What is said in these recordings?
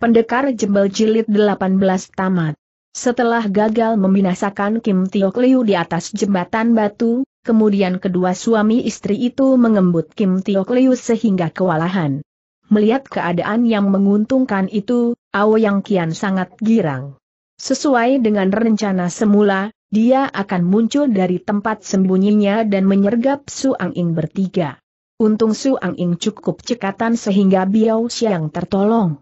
Pendekar Jembel Jilid 18 Tamat Setelah gagal membinasakan Kim Tio Liu di atas jembatan batu, kemudian kedua suami istri itu mengembut Kim Tio Liu sehingga kewalahan. Melihat keadaan yang menguntungkan itu, Ao Yang Kian sangat girang. Sesuai dengan rencana semula, dia akan muncul dari tempat sembunyinya dan menyergap Su Ang Ing bertiga. Untung Su Ang Ing cukup cekatan sehingga Biao Xiang tertolong.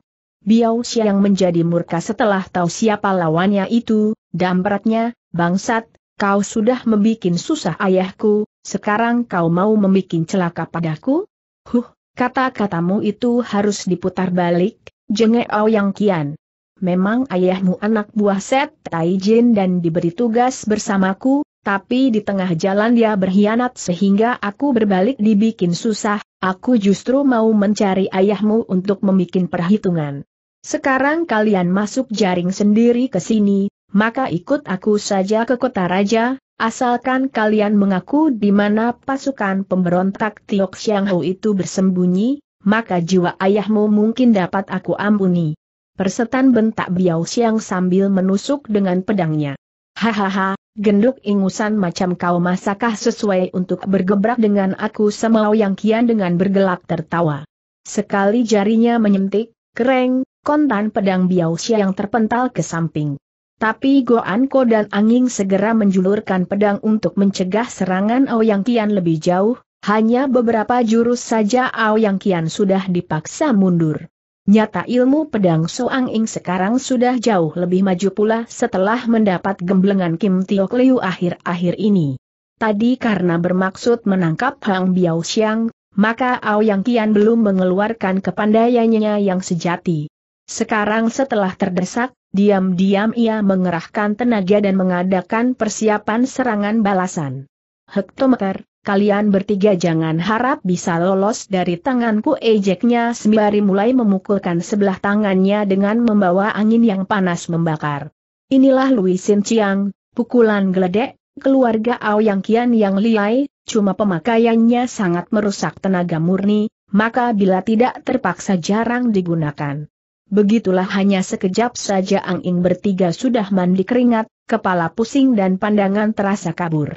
Biao Xiang menjadi murka setelah tahu siapa lawannya itu, dampratnya, bangsat, kau sudah membuat susah ayahku, sekarang kau mau membuat celaka padaku? Huh, kata-katamu itu harus diputar balik, jengeo yang kian. Memang ayahmu anak buah Set Taijin dan diberi tugas bersamaku, tapi di tengah jalan dia berkhianat sehingga aku berbalik dibikin susah, aku justru mau mencari ayahmu untuk membuat perhitungan. Sekarang kalian masuk jaring sendiri ke sini, maka ikut aku saja ke kota raja, asalkan kalian mengaku di mana pasukan pemberontak Tiok Xiang Hu itu bersembunyi, maka jiwa ayahmu mungkin dapat aku ampuni. Persetan bentak Biao Xiang sambil menusuk dengan pedangnya. Hahaha, genduk ingusan macam kau masakah sesuai untuk bergebrak dengan aku semau yang kian dengan bergelak tertawa. Sekali jarinya menyentik, kereng, kontan pedang Biao yang terpental ke samping. Tapi Goan Ko dan Anging segera menjulurkan pedang untuk mencegah serangan Aoyang Kian lebih jauh, hanya beberapa jurus saja Aoyang Kian sudah dipaksa mundur. Nyata ilmu pedang Soang Ing sekarang sudah jauh lebih maju pula setelah mendapat gemblengan Kim Tio Liu akhir-akhir ini. Tadi karena bermaksud menangkap Hang Biao Xiang, maka Ao Yang Kian belum mengeluarkan kepandaiannya yang sejati. Sekarang setelah terdesak, diam-diam ia mengerahkan tenaga dan mengadakan persiapan serangan balasan. Hektometer, kalian bertiga jangan harap bisa lolos dari tanganku ejeknya sembari mulai memukulkan sebelah tangannya dengan membawa angin yang panas membakar. Inilah Louis Chiang, pukulan geledek, keluarga Yang Kian yang liai, cuma pemakaiannya sangat merusak tenaga murni, maka bila tidak terpaksa jarang digunakan. Begitulah hanya sekejap saja Ang Ing bertiga sudah mandi keringat, kepala pusing dan pandangan terasa kabur.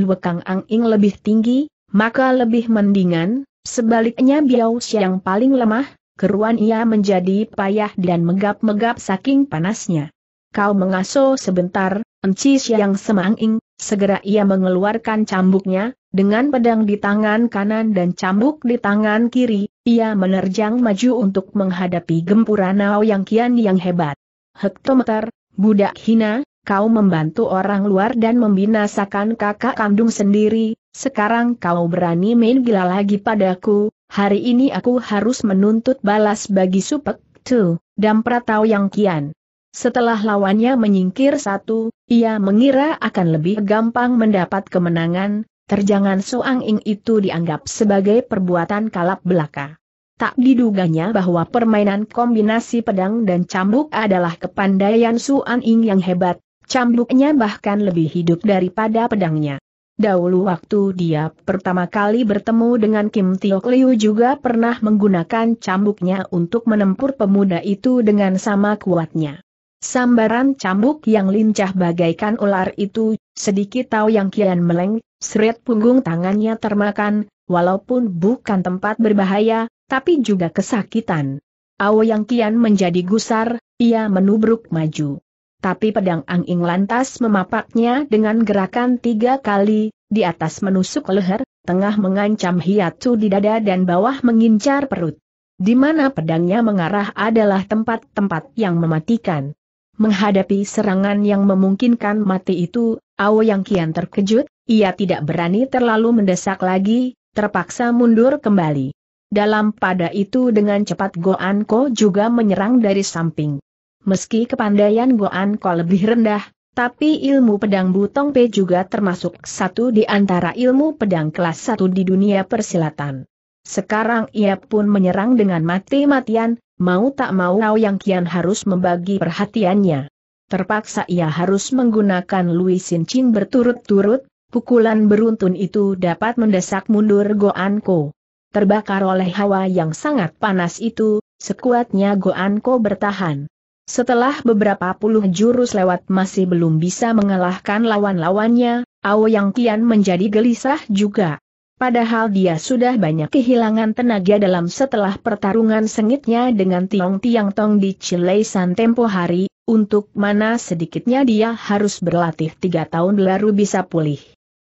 Luekang Ang Ing lebih tinggi, maka lebih mendingan, sebaliknya Biao yang paling lemah, keruan ia menjadi payah dan megap-megap saking panasnya. Kau mengaso sebentar, Enci yang ing, segera ia mengeluarkan cambuknya, dengan pedang di tangan kanan dan cambuk di tangan kiri, ia menerjang maju untuk menghadapi gempuran Nao Yang Kian yang hebat. Hektometer, budak hina, kau membantu orang luar dan membinasakan kakak kandung sendiri, sekarang kau berani main gila lagi padaku, hari ini aku harus menuntut balas bagi supek, tu, dan pratau Yang Kian. Setelah lawannya menyingkir satu, ia mengira akan lebih gampang mendapat kemenangan, terjangan Suang Ing itu dianggap sebagai perbuatan kalap belaka. Tak diduganya bahwa permainan kombinasi pedang dan cambuk adalah kepandaian Suang Ing yang hebat, cambuknya bahkan lebih hidup daripada pedangnya. Dahulu waktu dia pertama kali bertemu dengan Kim Tio Liu juga pernah menggunakan cambuknya untuk menempur pemuda itu dengan sama kuatnya. Sambaran cambuk yang lincah bagaikan ular itu, sedikit tahu yang kian meleng, seret punggung tangannya termakan, walaupun bukan tempat berbahaya, tapi juga kesakitan. Awo yang kian menjadi gusar, ia menubruk maju. Tapi pedang anging lantas memapaknya dengan gerakan tiga kali, di atas menusuk leher, tengah mengancam hiatu di dada dan bawah mengincar perut. Di mana pedangnya mengarah adalah tempat-tempat yang mematikan. Menghadapi serangan yang memungkinkan mati itu, Ao yang kian terkejut, ia tidak berani terlalu mendesak lagi, terpaksa mundur kembali. Dalam pada itu dengan cepat Goan Ko juga menyerang dari samping. Meski kepandaian Goan Ko lebih rendah, tapi ilmu pedang Butong Pe juga termasuk satu di antara ilmu pedang kelas satu di dunia persilatan. Sekarang ia pun menyerang dengan mati-matian, Mau tak mau Ao Yang Kian harus membagi perhatiannya. Terpaksa ia harus menggunakan Luisin Ching berturut-turut, pukulan beruntun itu dapat mendesak mundur Ko. Terbakar oleh hawa yang sangat panas itu, sekuatnya Ko bertahan. Setelah beberapa puluh jurus lewat masih belum bisa mengalahkan lawan-lawannya, Ao Yang Kian menjadi gelisah juga. Padahal dia sudah banyak kehilangan tenaga dalam setelah pertarungan sengitnya dengan Tiong Tiang Tong di Cileisan tempo hari, untuk mana sedikitnya dia harus berlatih tiga tahun baru bisa pulih.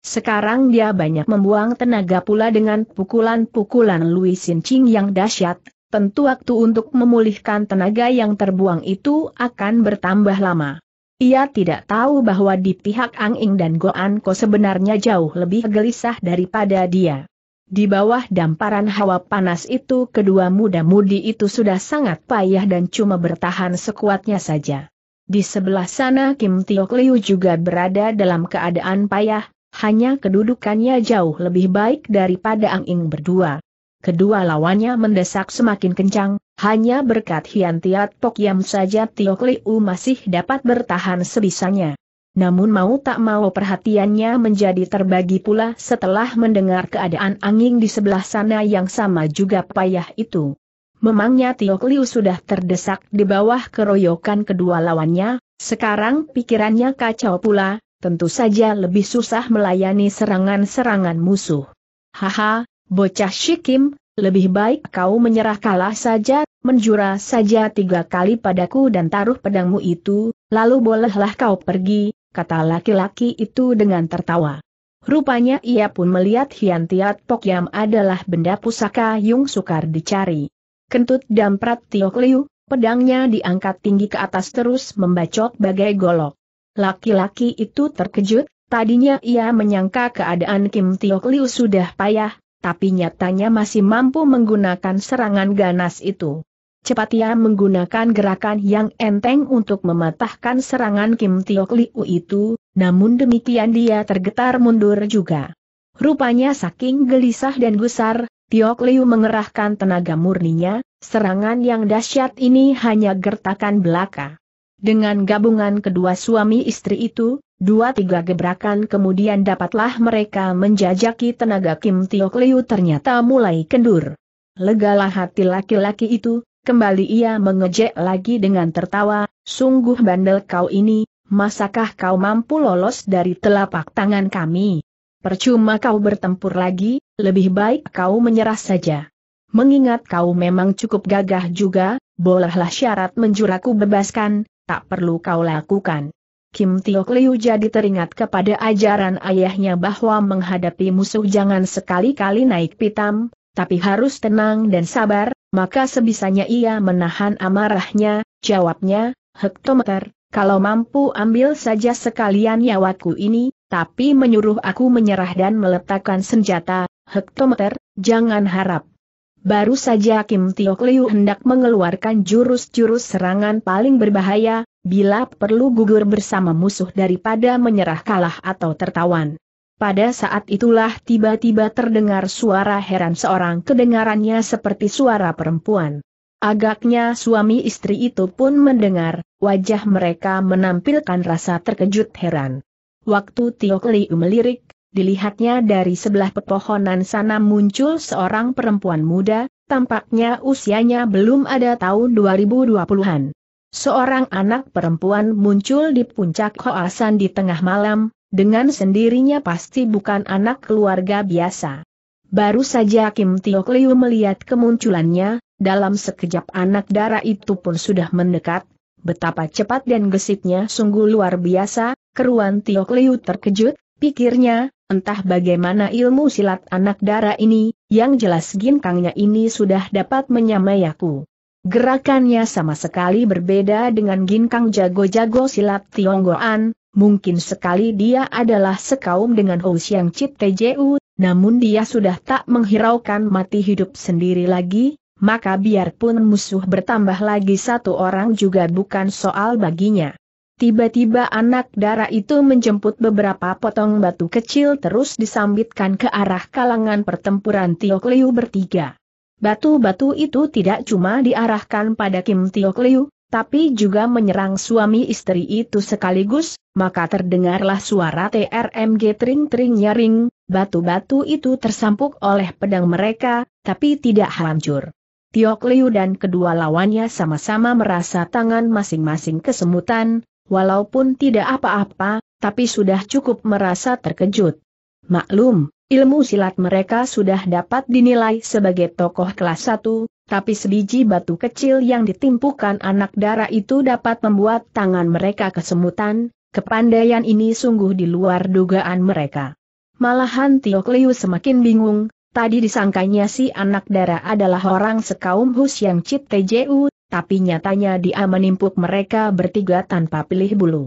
Sekarang dia banyak membuang tenaga pula dengan pukulan-pukulan Louis Ching yang dahsyat, tentu waktu untuk memulihkan tenaga yang terbuang itu akan bertambah lama. Ia tidak tahu bahwa di pihak Ang Ing dan Goan Ko sebenarnya jauh lebih gelisah daripada dia. Di bawah damparan hawa panas itu kedua muda-mudi itu sudah sangat payah dan cuma bertahan sekuatnya saja. Di sebelah sana Kim Tio Liu juga berada dalam keadaan payah, hanya kedudukannya jauh lebih baik daripada Ang Ing berdua. Kedua lawannya mendesak semakin kencang, hanya berkat Hian Tiat Pok Yam saja Tio Kliu masih dapat bertahan sebisanya. Namun mau tak mau perhatiannya menjadi terbagi pula setelah mendengar keadaan angin di sebelah sana yang sama juga payah itu. Memangnya Tio Kliu sudah terdesak di bawah keroyokan kedua lawannya, sekarang pikirannya kacau pula, tentu saja lebih susah melayani serangan-serangan musuh. Haha, bocah Shikim, lebih baik kau menyerah kalah saja, menjura saja tiga kali padaku dan taruh pedangmu itu, lalu bolehlah kau pergi, kata laki-laki itu dengan tertawa. Rupanya ia pun melihat Hian Tiat Pok Yam adalah benda pusaka yang Sukar dicari. Kentut damprat Tiok Liu, pedangnya diangkat tinggi ke atas terus membacok bagai golok. Laki-laki itu terkejut, tadinya ia menyangka keadaan Kim Tiok Liu sudah payah, tapi nyatanya masih mampu menggunakan serangan ganas itu. Cepat ia menggunakan gerakan yang enteng untuk mematahkan serangan Kim Tiok Liu itu, namun demikian dia tergetar mundur juga. Rupanya saking gelisah dan gusar, Tiok Liu mengerahkan tenaga murninya, serangan yang dahsyat ini hanya gertakan belaka. Dengan gabungan kedua suami istri itu, Dua-tiga gebrakan kemudian dapatlah mereka menjajaki tenaga Kim Tiok Liu ternyata mulai kendur. Legalah hati laki-laki itu, kembali ia mengejek lagi dengan tertawa, sungguh bandel kau ini, masakah kau mampu lolos dari telapak tangan kami? Percuma kau bertempur lagi, lebih baik kau menyerah saja. Mengingat kau memang cukup gagah juga, bolehlah syarat menjuraku bebaskan, tak perlu kau lakukan. Kim Tiok Liu jadi teringat kepada ajaran ayahnya bahwa menghadapi musuh jangan sekali-kali naik pitam, tapi harus tenang dan sabar, maka sebisanya ia menahan amarahnya, jawabnya, hektometer, kalau mampu ambil saja sekalian nyawaku ini, tapi menyuruh aku menyerah dan meletakkan senjata, hektometer, jangan harap Baru saja Kim Tiok Liu hendak mengeluarkan jurus-jurus serangan paling berbahaya, bila perlu gugur bersama musuh daripada menyerah kalah atau tertawan. Pada saat itulah tiba-tiba terdengar suara heran seorang kedengarannya seperti suara perempuan. Agaknya suami istri itu pun mendengar, wajah mereka menampilkan rasa terkejut heran. Waktu Tiok Liu melirik, Dilihatnya dari sebelah pepohonan sana muncul seorang perempuan muda, tampaknya usianya belum ada tahun 2020-an. Seorang anak perempuan muncul di puncak Hoasan di tengah malam, dengan sendirinya pasti bukan anak keluarga biasa. Baru saja Kim Tio Kliu melihat kemunculannya, dalam sekejap anak darah itu pun sudah mendekat, betapa cepat dan gesitnya sungguh luar biasa, keruan Tio Kliu terkejut, pikirnya, Entah bagaimana ilmu silat anak darah ini, yang jelas ginkangnya ini sudah dapat menyamai aku. Gerakannya sama sekali berbeda dengan ginkang jago-jago silat Tionggoan, mungkin sekali dia adalah sekaum dengan Hou Xiang Chit TJU, namun dia sudah tak menghiraukan mati hidup sendiri lagi, maka biarpun musuh bertambah lagi satu orang juga bukan soal baginya. Tiba-tiba anak dara itu menjemput beberapa potong batu kecil terus disambitkan ke arah kalangan pertempuran Tiok Liu bertiga. Batu-batu itu tidak cuma diarahkan pada Kim Tiok Liu, tapi juga menyerang suami istri itu sekaligus, maka terdengarlah suara TRMG tring-tring nyaring, batu-batu itu tersampuk oleh pedang mereka, tapi tidak hancur. Tiok Liu dan kedua lawannya sama-sama merasa tangan masing-masing kesemutan, walaupun tidak apa-apa, tapi sudah cukup merasa terkejut. Maklum, ilmu silat mereka sudah dapat dinilai sebagai tokoh kelas 1, tapi sebiji batu kecil yang ditimpukan anak dara itu dapat membuat tangan mereka kesemutan, kepandaian ini sungguh di luar dugaan mereka. Malahan Tio Kliu semakin bingung, Tadi disangkanya si anak dara adalah orang sekaum Hus yang Cit TJU, tapi nyatanya dia menimpuk mereka bertiga tanpa pilih bulu.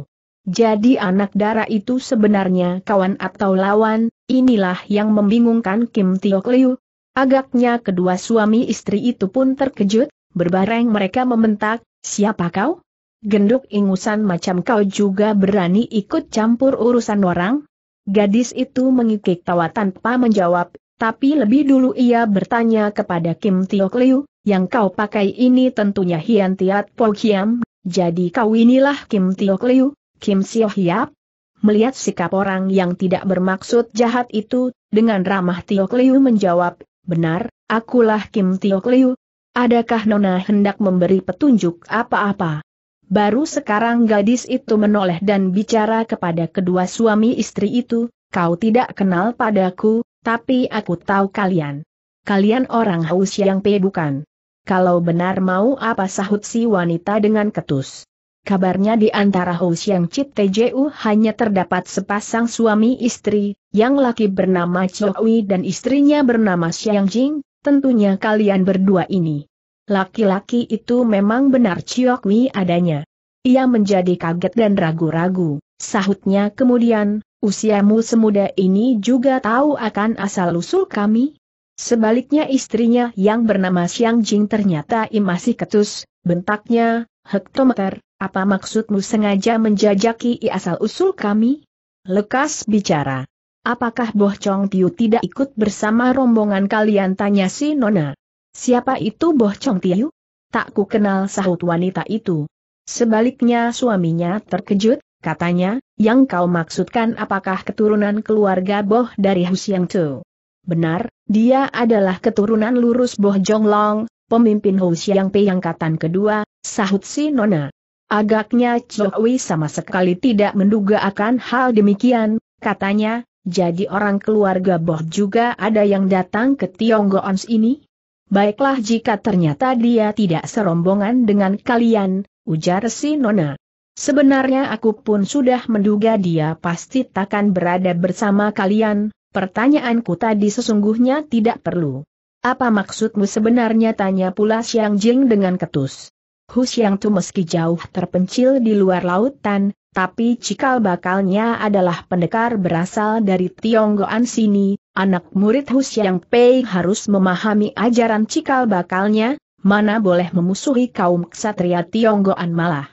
Jadi anak darah itu sebenarnya kawan atau lawan, inilah yang membingungkan Kim Tio Liu. Agaknya kedua suami istri itu pun terkejut, berbareng mereka membentak, siapa kau? Genduk ingusan macam kau juga berani ikut campur urusan orang? Gadis itu mengikik tawa tanpa menjawab, tapi lebih dulu ia bertanya kepada Kim Tio Liu, yang kau pakai ini tentunya Hian Tiat Po Kiam, jadi kau inilah Kim Tiok Liu, Kim Sio Hiap? Melihat sikap orang yang tidak bermaksud jahat itu, dengan ramah Tiok Liu menjawab, benar, akulah Kim Tiok Liu. Adakah Nona hendak memberi petunjuk apa-apa? Baru sekarang gadis itu menoleh dan bicara kepada kedua suami istri itu, kau tidak kenal padaku, tapi aku tahu kalian. Kalian orang haus yang pe bukan? Kalau benar mau apa sahut si wanita dengan ketus. Kabarnya di antara Hous yang Chit TJU hanya terdapat sepasang suami istri, yang laki bernama Chowi dan istrinya bernama Xiang Jing, tentunya kalian berdua ini. Laki-laki itu memang benar Chowi adanya. Ia menjadi kaget dan ragu-ragu, sahutnya kemudian, usiamu semuda ini juga tahu akan asal-usul kami? Sebaliknya istrinya yang bernama Xiang Jing ternyata masih ketus, bentaknya, hektometer, apa maksudmu sengaja menjajaki asal-usul kami? Lekas bicara. Apakah Boh Chong Tiu tidak ikut bersama rombongan kalian tanya si Nona? Siapa itu Boh Chong Tiu? Tak ku kenal sahut wanita itu. Sebaliknya suaminya terkejut, katanya, yang kau maksudkan apakah keturunan keluarga Boh dari Husiang Tu? Benar, dia adalah keturunan lurus Boh Jong Long, pemimpin Hou Xiang Pei angkatan kedua, sahut si Nona. Agaknya Wei sama sekali tidak menduga akan hal demikian, katanya, jadi orang keluarga Boh juga ada yang datang ke Tionggoans ini? Baiklah jika ternyata dia tidak serombongan dengan kalian, ujar si Nona. Sebenarnya aku pun sudah menduga dia pasti takkan berada bersama kalian, Pertanyaanku tadi sesungguhnya tidak perlu. Apa maksudmu sebenarnya tanya pula Xiang Jing dengan ketus. Hu Xiang Tu meski jauh terpencil di luar lautan, tapi cikal bakalnya adalah pendekar berasal dari Tionggoan sini, anak murid Hu Xiang Pei harus memahami ajaran cikal bakalnya, mana boleh memusuhi kaum ksatria Tionggoan malah.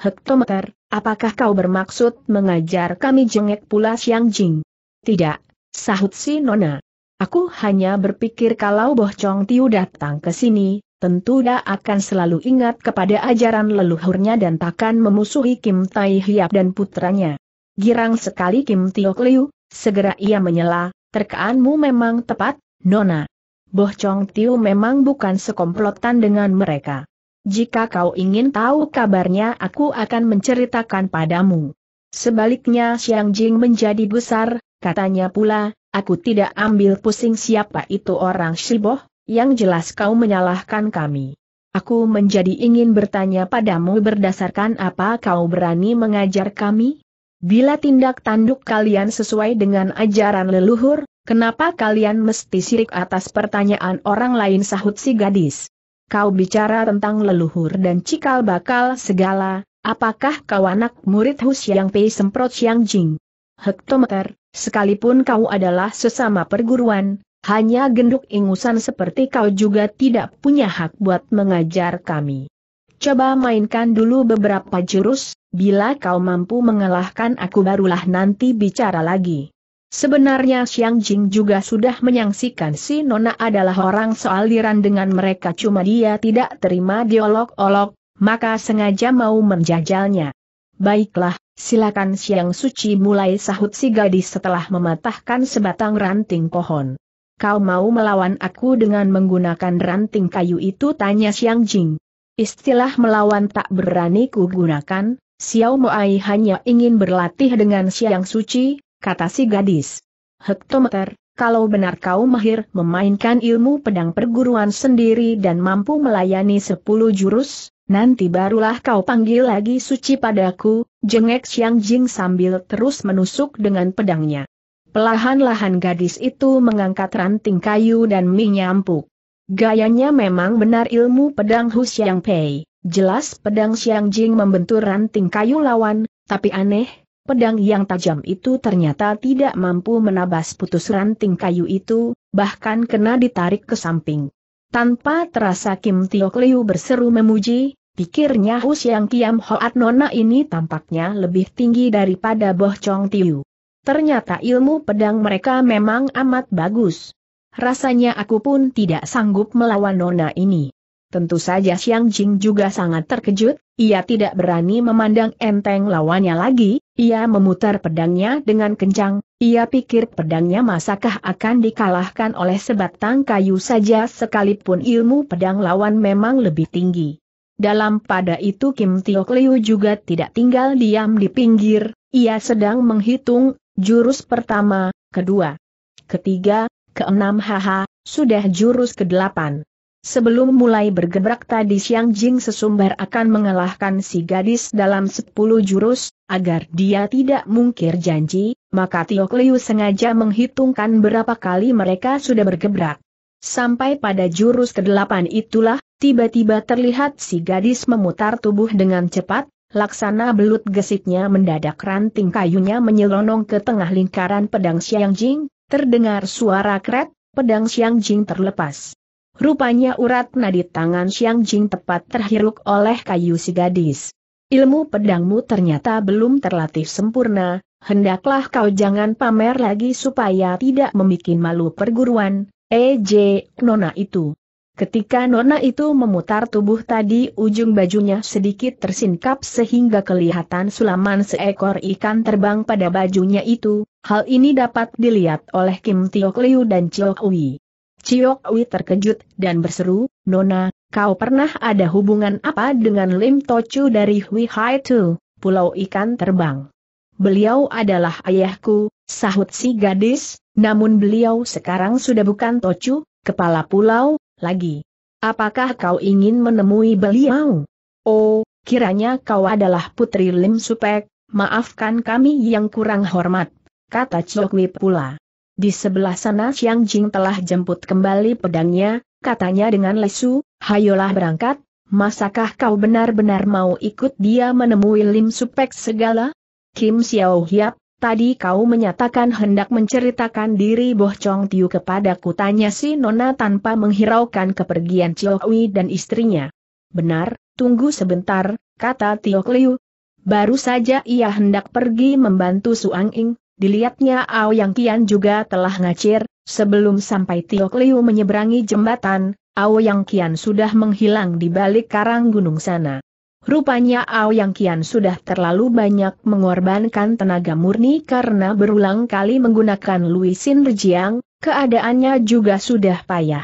Hektometer, apakah kau bermaksud mengajar kami jengek pula Xiang Jing? Tidak, Sahut si Nona. Aku hanya berpikir kalau Boh Chong Tiu datang ke sini, tentu dia akan selalu ingat kepada ajaran leluhurnya dan takkan memusuhi Kim Tai Hiap dan putranya. Girang sekali Kim Tiok Liu, segera ia menyela, terkaanmu memang tepat, Nona. Boh Chong Tiu memang bukan sekomplotan dengan mereka. Jika kau ingin tahu kabarnya aku akan menceritakan padamu. Sebaliknya Xiang Jing menjadi besar, Katanya pula, aku tidak ambil pusing siapa itu orang Shiboh, yang jelas kau menyalahkan kami. Aku menjadi ingin bertanya padamu berdasarkan apa kau berani mengajar kami? Bila tindak tanduk kalian sesuai dengan ajaran leluhur, kenapa kalian mesti sirik atas pertanyaan orang lain sahut si gadis? Kau bicara tentang leluhur dan cikal bakal segala, apakah kau anak murid Hus Yang Pei Semprot Yang Jing? hektometer, sekalipun kau adalah sesama perguruan, hanya genduk ingusan seperti kau juga tidak punya hak buat mengajar kami. Coba mainkan dulu beberapa jurus, bila kau mampu mengalahkan aku barulah nanti bicara lagi. Sebenarnya Xiang Jing juga sudah menyaksikan si Nona adalah orang soal diran dengan mereka cuma dia tidak terima diolok-olok, maka sengaja mau menjajalnya. Baiklah, Silakan siang suci mulai sahut si gadis setelah mematahkan sebatang ranting pohon. Kau mau melawan aku dengan menggunakan ranting kayu itu tanya Siang Jing. Istilah melawan tak berani ku gunakan, Xiao Moai hanya ingin berlatih dengan Siang Suci, kata si gadis. Hektometer, kalau benar kau mahir memainkan ilmu pedang perguruan sendiri dan mampu melayani sepuluh jurus, Nanti barulah kau panggil lagi suci padaku, jengek Xiang Jing sambil terus menusuk dengan pedangnya. Pelahan-lahan gadis itu mengangkat ranting kayu dan menyampuk. Gayanya memang benar ilmu pedang Hu Xiang Pei. Jelas pedang Xiang Jing membentur ranting kayu lawan, tapi aneh, pedang yang tajam itu ternyata tidak mampu menabas putus ranting kayu itu, bahkan kena ditarik ke samping. Tanpa terasa Kim Tiok Liu berseru memuji, Pikirnya Hu Yang Kiam Hoat Nona ini tampaknya lebih tinggi daripada Boh Chong Tiu. Ternyata ilmu pedang mereka memang amat bagus. Rasanya aku pun tidak sanggup melawan Nona ini. Tentu saja Xiang Jing juga sangat terkejut, ia tidak berani memandang enteng lawannya lagi, ia memutar pedangnya dengan kencang, ia pikir pedangnya masakah akan dikalahkan oleh sebatang kayu saja sekalipun ilmu pedang lawan memang lebih tinggi. Dalam pada itu Kim Tio Liu juga tidak tinggal diam di pinggir, ia sedang menghitung, jurus pertama, kedua, ketiga, keenam haha, sudah jurus kedelapan. Sebelum mulai bergebrak tadi siang Jing sesumbar akan mengalahkan si gadis dalam sepuluh jurus, agar dia tidak mungkir janji, maka Tio Liu sengaja menghitungkan berapa kali mereka sudah bergebrak. Sampai pada jurus ke-8 itulah, tiba-tiba terlihat si gadis memutar tubuh dengan cepat, laksana belut gesitnya mendadak ranting kayunya menyelonong ke tengah lingkaran pedang Xiang Jing, terdengar suara kret, pedang Xiang Jing terlepas. Rupanya urat nadi tangan Xiang Jing tepat terhiruk oleh kayu si gadis. Ilmu pedangmu ternyata belum terlatih sempurna, hendaklah kau jangan pamer lagi supaya tidak membuat malu perguruan, EJ, nona itu. Ketika nona itu memutar tubuh tadi ujung bajunya sedikit tersingkap sehingga kelihatan sulaman seekor ikan terbang pada bajunya itu, hal ini dapat dilihat oleh Kim Tio Liu dan Chiok Ui. Chiok Ui terkejut dan berseru, Nona, kau pernah ada hubungan apa dengan Lim Tochu dari Hui Hai Tu, pulau ikan terbang? Beliau adalah ayahku, sahut si gadis, namun beliau sekarang sudah bukan Tocu, kepala pulau, lagi. Apakah kau ingin menemui beliau? Oh, kiranya kau adalah putri Lim Supek, maafkan kami yang kurang hormat, kata Chokwi pula. Di sebelah sana Xiang Jing telah jemput kembali pedangnya, katanya dengan lesu, hayolah berangkat, masakah kau benar-benar mau ikut dia menemui Lim Supek segala? Kim Xiao Hiap, Tadi kau menyatakan hendak menceritakan diri Boh Chong Tiu kepadaku tanya si Nona tanpa menghiraukan kepergian Chiohui dan istrinya. Benar, tunggu sebentar, kata Tio Liu. Baru saja ia hendak pergi membantu Suang Ing, dilihatnya Ao Yang Kian juga telah ngacir, sebelum sampai Tio Liu menyeberangi jembatan, Ao Yang Kian sudah menghilang di balik karang gunung sana. Rupanya Ao Yang Kian sudah terlalu banyak mengorbankan tenaga murni karena berulang kali menggunakan Luisin Rejiang, keadaannya juga sudah payah.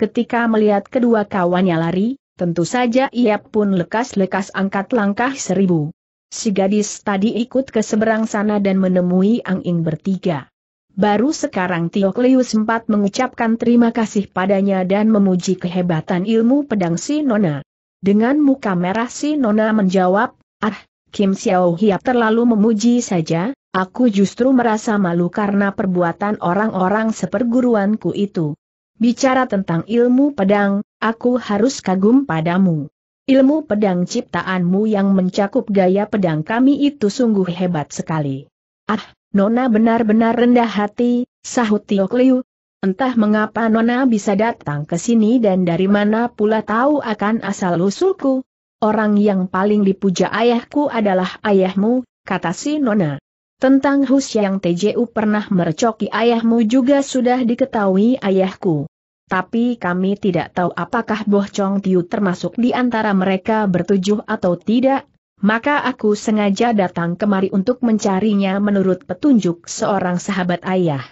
Ketika melihat kedua kawannya lari, tentu saja ia pun lekas-lekas angkat langkah seribu. Si gadis tadi ikut ke seberang sana dan menemui Ang Ing bertiga. Baru sekarang Tio Kliu sempat mengucapkan terima kasih padanya dan memuji kehebatan ilmu pedang si Nona. Dengan muka merah si Nona menjawab, ah, Kim Xiao Hiap terlalu memuji saja, aku justru merasa malu karena perbuatan orang-orang seperguruanku itu. Bicara tentang ilmu pedang, aku harus kagum padamu. Ilmu pedang ciptaanmu yang mencakup gaya pedang kami itu sungguh hebat sekali. Ah, Nona benar-benar rendah hati, sahut Tio Kliu, Entah mengapa Nona bisa datang ke sini dan dari mana pula tahu akan asal-usulku. Orang yang paling dipuja ayahku adalah ayahmu, kata si Nona. Tentang Hus yang TJU pernah mercoki ayahmu juga sudah diketahui ayahku. Tapi kami tidak tahu apakah Boh Chong Tiu termasuk di antara mereka bertujuh atau tidak, maka aku sengaja datang kemari untuk mencarinya menurut petunjuk seorang sahabat ayah.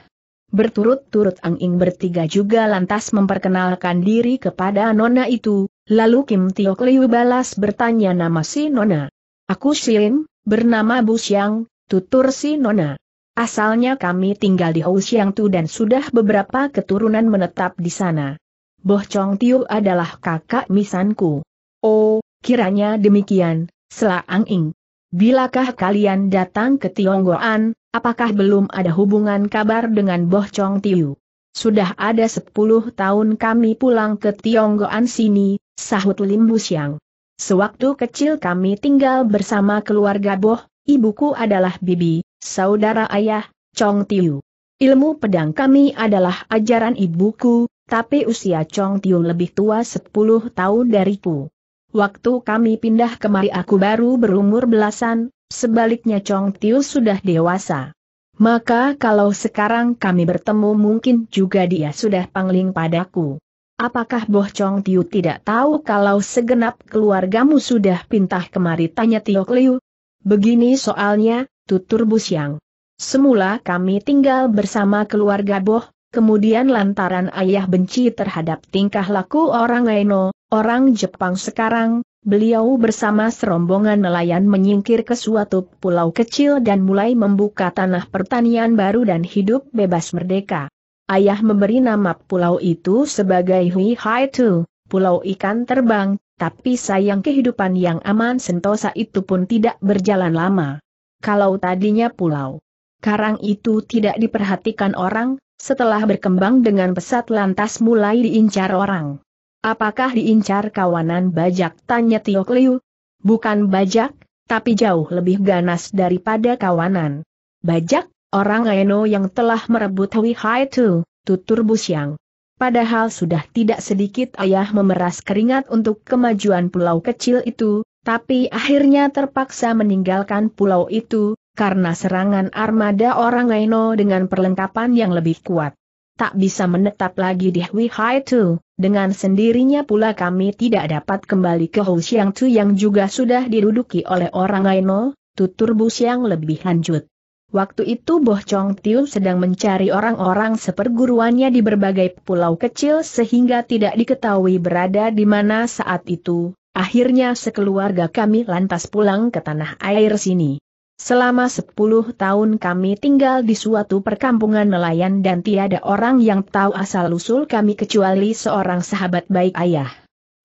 Berturut-turut Ang Ing bertiga juga lantas memperkenalkan diri kepada Nona itu, lalu Kim Tio Liu balas bertanya nama si Nona. Aku Shin, bernama Bu Xiang, tutur si Nona. Asalnya kami tinggal di Hou Xiang Tu dan sudah beberapa keturunan menetap di sana. Boh Chong Tiu adalah kakak misanku. Oh, kiranya demikian, Sela Ang Ing. Bilakah kalian datang ke Tionggoan, Apakah belum ada hubungan kabar dengan Boh Chong Tiu? Sudah ada sepuluh tahun kami pulang ke Tionggoan sini, sahut Lim Bu Siang. Sewaktu kecil kami tinggal bersama keluarga Boh, ibuku adalah Bibi, saudara ayah, Chong Tiu. Ilmu pedang kami adalah ajaran ibuku, tapi usia Chong Tiu lebih tua sepuluh tahun dariku. Waktu kami pindah kemari aku baru berumur belasan, sebaliknya Chong Tiu sudah dewasa. Maka kalau sekarang kami bertemu mungkin juga dia sudah pangling padaku. Apakah Boh Chong Tiu tidak tahu kalau segenap keluargamu sudah pindah kemari tanya Tio Liu? Begini soalnya, tutur Bu Siang. Semula kami tinggal bersama keluarga Boh, Kemudian lantaran ayah benci terhadap tingkah laku orang Aino, orang Jepang sekarang, beliau bersama serombongan nelayan menyingkir ke suatu pulau kecil dan mulai membuka tanah pertanian baru dan hidup bebas merdeka. Ayah memberi nama pulau itu sebagai Hui Hai Tu, Pulau Ikan Terbang, tapi sayang kehidupan yang aman sentosa itu pun tidak berjalan lama. Kalau tadinya pulau karang itu tidak diperhatikan orang, setelah berkembang dengan pesat lantas mulai diincar orang. Apakah diincar kawanan bajak? Tanya Tio Kliu. Bukan bajak, tapi jauh lebih ganas daripada kawanan. Bajak, orang Aino yang telah merebut Hui Hai Tu, tutur Busyang. Padahal sudah tidak sedikit ayah memeras keringat untuk kemajuan pulau kecil itu, tapi akhirnya terpaksa meninggalkan pulau itu, karena serangan armada orang Aino dengan perlengkapan yang lebih kuat. Tak bisa menetap lagi di Hui Hai Tu, dengan sendirinya pula kami tidak dapat kembali ke Hou Xiang Tu yang juga sudah diduduki oleh orang Aino, tutur Bu Xiang lebih lanjut. Waktu itu Boh Chong Tiu sedang mencari orang-orang seperguruannya di berbagai pulau kecil sehingga tidak diketahui berada di mana saat itu, akhirnya sekeluarga kami lantas pulang ke tanah air sini. Selama sepuluh tahun kami tinggal di suatu perkampungan nelayan dan tiada orang yang tahu asal-usul kami kecuali seorang sahabat baik ayah.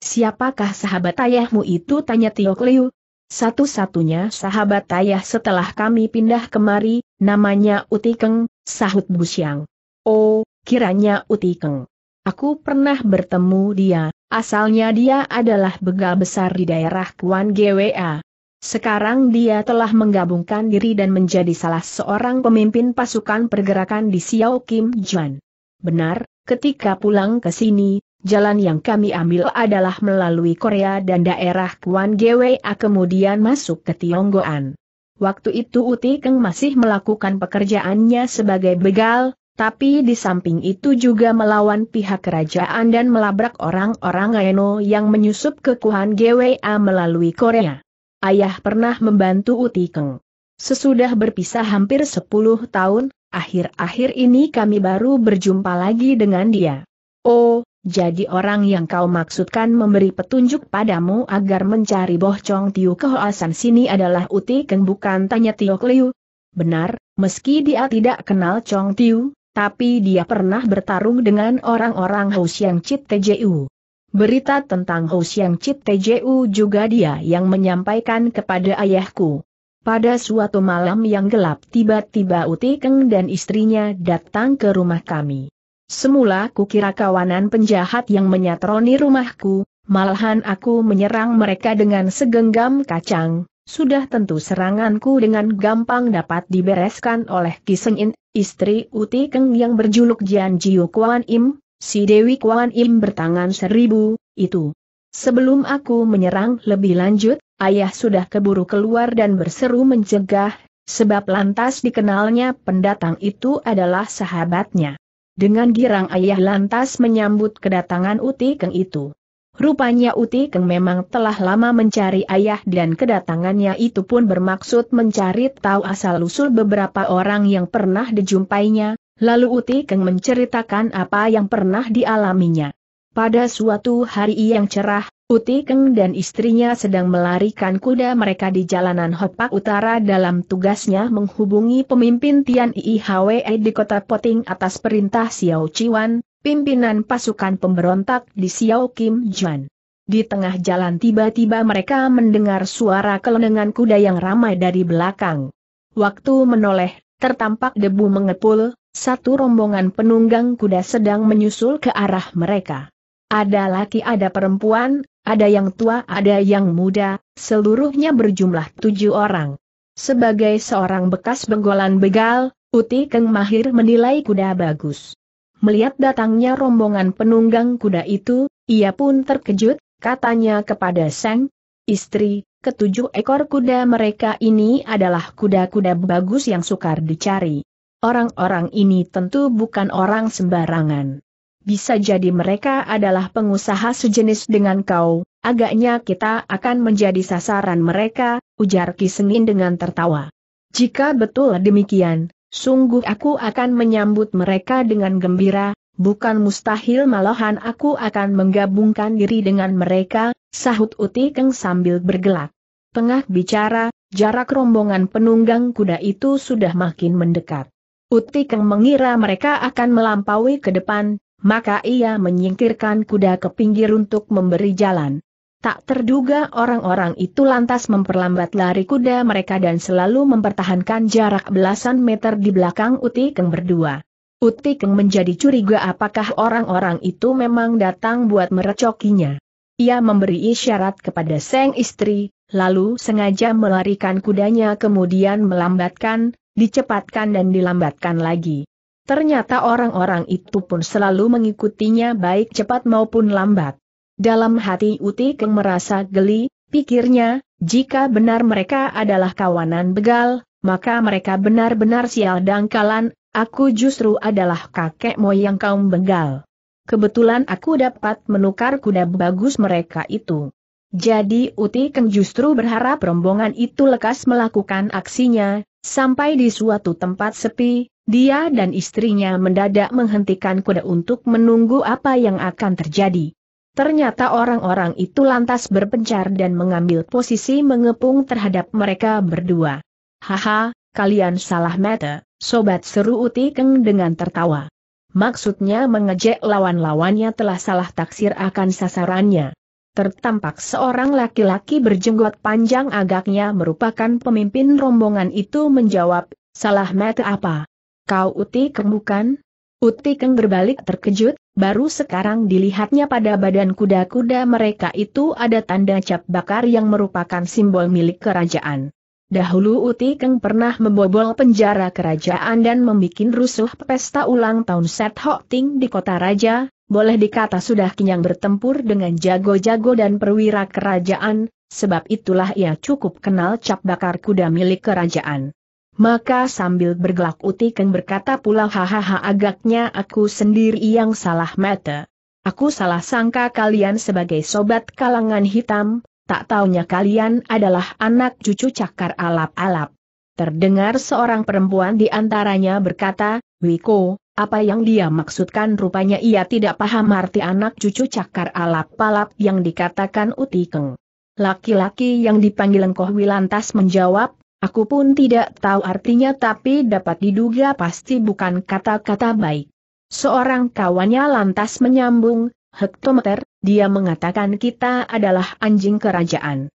Siapakah sahabat ayahmu itu? tanya Tio Kliu. Satu-satunya sahabat ayah setelah kami pindah kemari, namanya Utikeng, sahut Busyang. Oh, kiranya Utikeng. Aku pernah bertemu dia, asalnya dia adalah begal besar di daerah Kuan GWA. Sekarang dia telah menggabungkan diri dan menjadi salah seorang pemimpin pasukan pergerakan di Xiao Kim Juan. Benar, ketika pulang ke sini, jalan yang kami ambil adalah melalui Korea dan daerah Kuan Gwa kemudian masuk ke Tionggoan. Waktu itu Uti Keng masih melakukan pekerjaannya sebagai begal, tapi di samping itu juga melawan pihak kerajaan dan melabrak orang-orang Aino yang menyusup ke Kuan GWA melalui Korea. Ayah pernah membantu Uti Keng. Sesudah berpisah hampir 10 tahun, akhir-akhir ini kami baru berjumpa lagi dengan dia. Oh, jadi orang yang kau maksudkan memberi petunjuk padamu agar mencari bohcong Chong Tiu kehoasan sini adalah Uti Keng bukan tanya Tio Kliu. Benar, meski dia tidak kenal Chong Tiu, tapi dia pernah bertarung dengan orang-orang Hou Siang Chit TJU. Berita tentang Ho Xiang Chit TJU juga dia yang menyampaikan kepada ayahku. Pada suatu malam yang gelap tiba-tiba Uti Keng dan istrinya datang ke rumah kami. Semula kukira kawanan penjahat yang menyatroni rumahku, malahan aku menyerang mereka dengan segenggam kacang. Sudah tentu seranganku dengan gampang dapat dibereskan oleh Kiseng In, istri Uti Keng yang berjuluk Jian Jiu Kuan Im, Si Dewi Kuan Im bertangan seribu, itu. Sebelum aku menyerang lebih lanjut, ayah sudah keburu keluar dan berseru mencegah, sebab lantas dikenalnya pendatang itu adalah sahabatnya. Dengan girang ayah lantas menyambut kedatangan Uti Keng itu. Rupanya Uti Keng memang telah lama mencari ayah dan kedatangannya itu pun bermaksud mencari tahu asal-usul beberapa orang yang pernah dijumpainya, Lalu Uti Keng menceritakan apa yang pernah dialaminya. Pada suatu hari yang cerah, Uti Keng dan istrinya sedang melarikan kuda mereka di jalanan Hopak Utara dalam tugasnya menghubungi pemimpin Tian IIHWE di kota Poting atas perintah Xiao Chiwan, pimpinan pasukan pemberontak di Xiao Kim Juan. Di tengah jalan tiba-tiba mereka mendengar suara kelenengan kuda yang ramai dari belakang. Waktu menoleh, tertampak debu mengepul, satu rombongan penunggang kuda sedang menyusul ke arah mereka. Ada laki ada perempuan, ada yang tua ada yang muda, seluruhnya berjumlah tujuh orang. Sebagai seorang bekas benggolan begal, Uti Keng Mahir menilai kuda bagus. Melihat datangnya rombongan penunggang kuda itu, ia pun terkejut, katanya kepada Seng, istri, ketujuh ekor kuda mereka ini adalah kuda-kuda bagus yang sukar dicari. Orang-orang ini tentu bukan orang sembarangan. Bisa jadi mereka adalah pengusaha sejenis dengan kau, agaknya kita akan menjadi sasaran mereka, ujar Ki Senin dengan tertawa. Jika betul demikian, sungguh aku akan menyambut mereka dengan gembira, bukan mustahil malahan aku akan menggabungkan diri dengan mereka, sahut Uti Keng sambil bergelak. Tengah bicara, jarak rombongan penunggang kuda itu sudah makin mendekat. Utikeng mengira mereka akan melampaui ke depan, maka ia menyingkirkan kuda ke pinggir untuk memberi jalan. Tak terduga orang-orang itu lantas memperlambat lari kuda mereka dan selalu mempertahankan jarak belasan meter di belakang Utikeng berdua. Utikeng menjadi curiga apakah orang-orang itu memang datang buat merecokinya. Ia memberi isyarat kepada sang istri, lalu sengaja melarikan kudanya kemudian melambatkan, dicepatkan dan dilambatkan lagi. Ternyata orang-orang itu pun selalu mengikutinya baik cepat maupun lambat. Dalam hati Uti Keng merasa geli, pikirnya, jika benar mereka adalah kawanan begal, maka mereka benar-benar sial dangkalan, aku justru adalah kakek moyang kaum begal. Kebetulan aku dapat menukar kuda bagus mereka itu. Jadi Uti Keng justru berharap rombongan itu lekas melakukan aksinya, sampai di suatu tempat sepi, dia dan istrinya mendadak menghentikan kuda untuk menunggu apa yang akan terjadi. Ternyata orang-orang itu lantas berpencar dan mengambil posisi mengepung terhadap mereka berdua. Haha, kalian salah mata, sobat seru Uti Keng dengan tertawa. Maksudnya mengejek lawan-lawannya telah salah taksir akan sasarannya tertampak seorang laki-laki berjenggot panjang agaknya merupakan pemimpin rombongan itu menjawab, salah mata apa? Kau uti keng bukan? Utikeng berbalik terkejut, baru sekarang dilihatnya pada badan kuda-kuda mereka itu ada tanda cap bakar yang merupakan simbol milik kerajaan. Dahulu Uti Keng pernah membobol penjara kerajaan dan membuat rusuh pesta ulang tahun Set Hok Ting di kota raja, boleh dikata sudah kenyang bertempur dengan jago-jago dan perwira kerajaan, sebab itulah ia cukup kenal cap bakar kuda milik kerajaan. Maka sambil bergelak keng berkata pula hahaha agaknya aku sendiri yang salah mata. Aku salah sangka kalian sebagai sobat kalangan hitam, tak taunya kalian adalah anak cucu cakar alap-alap. Terdengar seorang perempuan di antaranya berkata, Wiko, apa yang dia maksudkan rupanya ia tidak paham arti anak cucu cakar alap-alap yang dikatakan Utikeng. Laki-laki yang dipanggil Engkohwi lantas menjawab, aku pun tidak tahu artinya tapi dapat diduga pasti bukan kata-kata baik. Seorang kawannya lantas menyambung, hektometer, dia mengatakan kita adalah anjing kerajaan.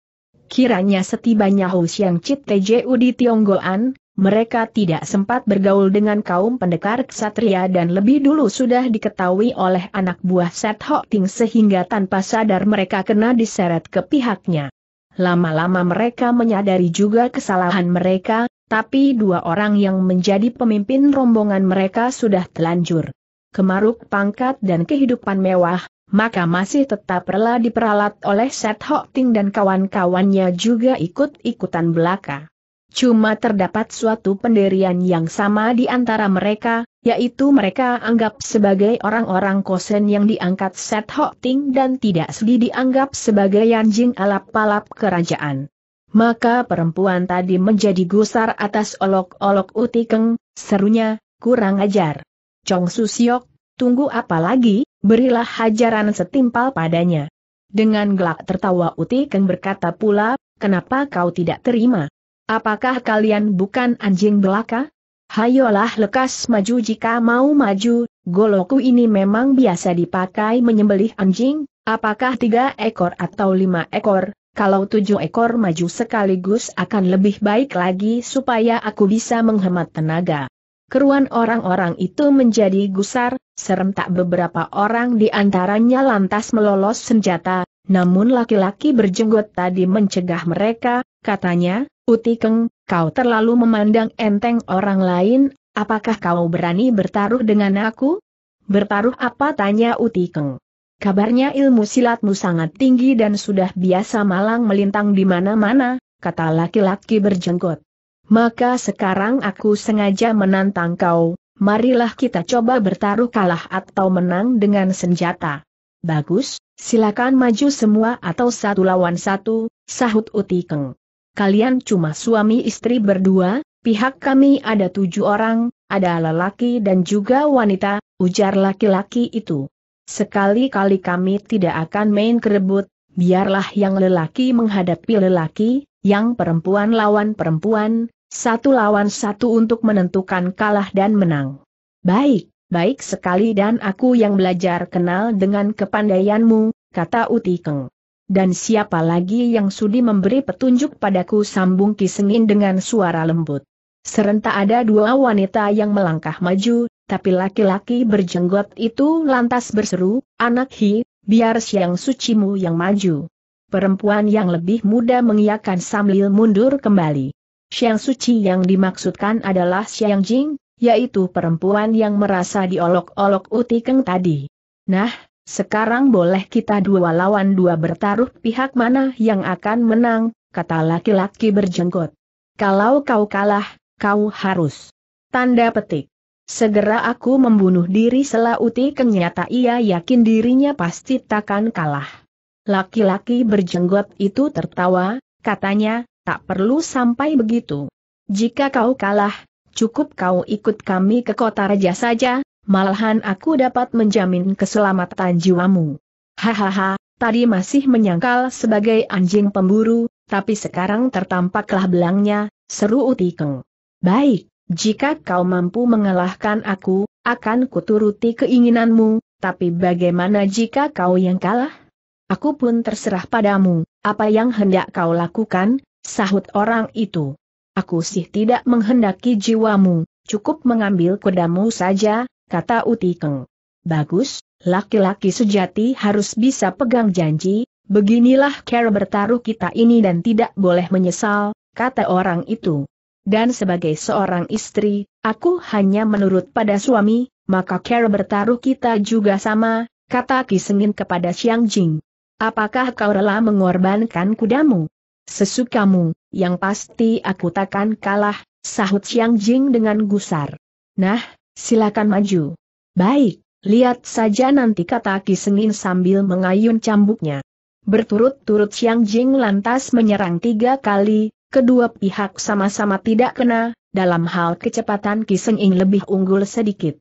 Kiranya setibanya Hu Siang Cit TJU di Tionggoan, mereka tidak sempat bergaul dengan kaum pendekar ksatria dan lebih dulu sudah diketahui oleh anak buah Set Ho Ting sehingga tanpa sadar mereka kena diseret ke pihaknya. Lama-lama mereka menyadari juga kesalahan mereka, tapi dua orang yang menjadi pemimpin rombongan mereka sudah telanjur. Kemaruk pangkat dan kehidupan mewah, maka masih tetap rela diperalat oleh Set Ho Ting dan kawan-kawannya juga ikut-ikutan belaka. Cuma terdapat suatu pendirian yang sama di antara mereka, yaitu mereka anggap sebagai orang-orang kosen yang diangkat Set Hok Ting dan tidak sedih dianggap sebagai anjing alap-alap kerajaan. Maka perempuan tadi menjadi gusar atas olok-olok Utikeng, serunya, kurang ajar. Chong Susiok, tunggu apa lagi, berilah hajaran setimpal padanya. Dengan gelak tertawa Utikeng berkata pula, kenapa kau tidak terima? Apakah kalian bukan anjing belaka? Hayolah lekas maju jika mau maju, goloku ini memang biasa dipakai menyembelih anjing, apakah tiga ekor atau lima ekor, kalau tujuh ekor maju sekaligus akan lebih baik lagi supaya aku bisa menghemat tenaga. Keruan orang-orang itu menjadi gusar, serem tak beberapa orang di antaranya lantas melolos senjata, namun laki-laki berjenggot tadi mencegah mereka, katanya, Utikeng, kau terlalu memandang enteng orang lain, apakah kau berani bertaruh dengan aku? Bertaruh apa tanya Utikeng. Kabarnya ilmu silatmu sangat tinggi dan sudah biasa malang melintang di mana-mana, kata laki-laki berjenggot. Maka sekarang aku sengaja menantang kau, marilah kita coba bertaruh kalah atau menang dengan senjata. Bagus, silakan maju semua atau satu lawan satu, sahut Utikeng kalian cuma suami istri berdua, pihak kami ada tujuh orang, ada lelaki dan juga wanita, ujar laki-laki itu. Sekali-kali kami tidak akan main kerebut, biarlah yang lelaki menghadapi lelaki, yang perempuan lawan perempuan, satu lawan satu untuk menentukan kalah dan menang. Baik, baik sekali dan aku yang belajar kenal dengan kepandaianmu, kata utikeng dan siapa lagi yang sudi memberi petunjuk padaku sambung Kisengin dengan suara lembut. Serentak ada dua wanita yang melangkah maju, tapi laki-laki berjenggot itu lantas berseru, anak hi, biar siang sucimu yang maju. Perempuan yang lebih muda mengiakan sambil mundur kembali. Siang suci yang dimaksudkan adalah Siang Jing, yaitu perempuan yang merasa diolok-olok Utikeng tadi. Nah, sekarang boleh kita dua lawan dua bertaruh pihak mana yang akan menang, kata laki-laki berjenggot. Kalau kau kalah, kau harus. Tanda petik. Segera aku membunuh diri selauti kenyata ia yakin dirinya pasti takkan kalah. Laki-laki berjenggot itu tertawa, katanya, tak perlu sampai begitu. Jika kau kalah, cukup kau ikut kami ke kota raja saja, Malahan aku dapat menjamin keselamatan jiwamu. Hahaha, tadi masih menyangkal sebagai anjing pemburu, tapi sekarang tertampaklah belangnya, seru Utikeng. Baik, jika kau mampu mengalahkan aku, akan kuturuti keinginanmu, tapi bagaimana jika kau yang kalah? Aku pun terserah padamu, apa yang hendak kau lakukan, sahut orang itu. Aku sih tidak menghendaki jiwamu, cukup mengambil kudamu saja, kata Uti Keng. Bagus, laki-laki sejati harus bisa pegang janji, beginilah cara bertaruh kita ini dan tidak boleh menyesal, kata orang itu. Dan sebagai seorang istri, aku hanya menurut pada suami, maka cara bertaruh kita juga sama, kata Kisengin kepada Xiang Jing. Apakah kau rela mengorbankan kudamu? Sesukamu, yang pasti aku takkan kalah, sahut Xiang Jing dengan gusar. Nah, Silakan maju. Baik, lihat saja nanti kata kisengin sambil mengayun cambuknya. Berturut-turut Xiang Jing lantas menyerang tiga kali, kedua pihak sama-sama tidak kena, dalam hal kecepatan Ki lebih unggul sedikit.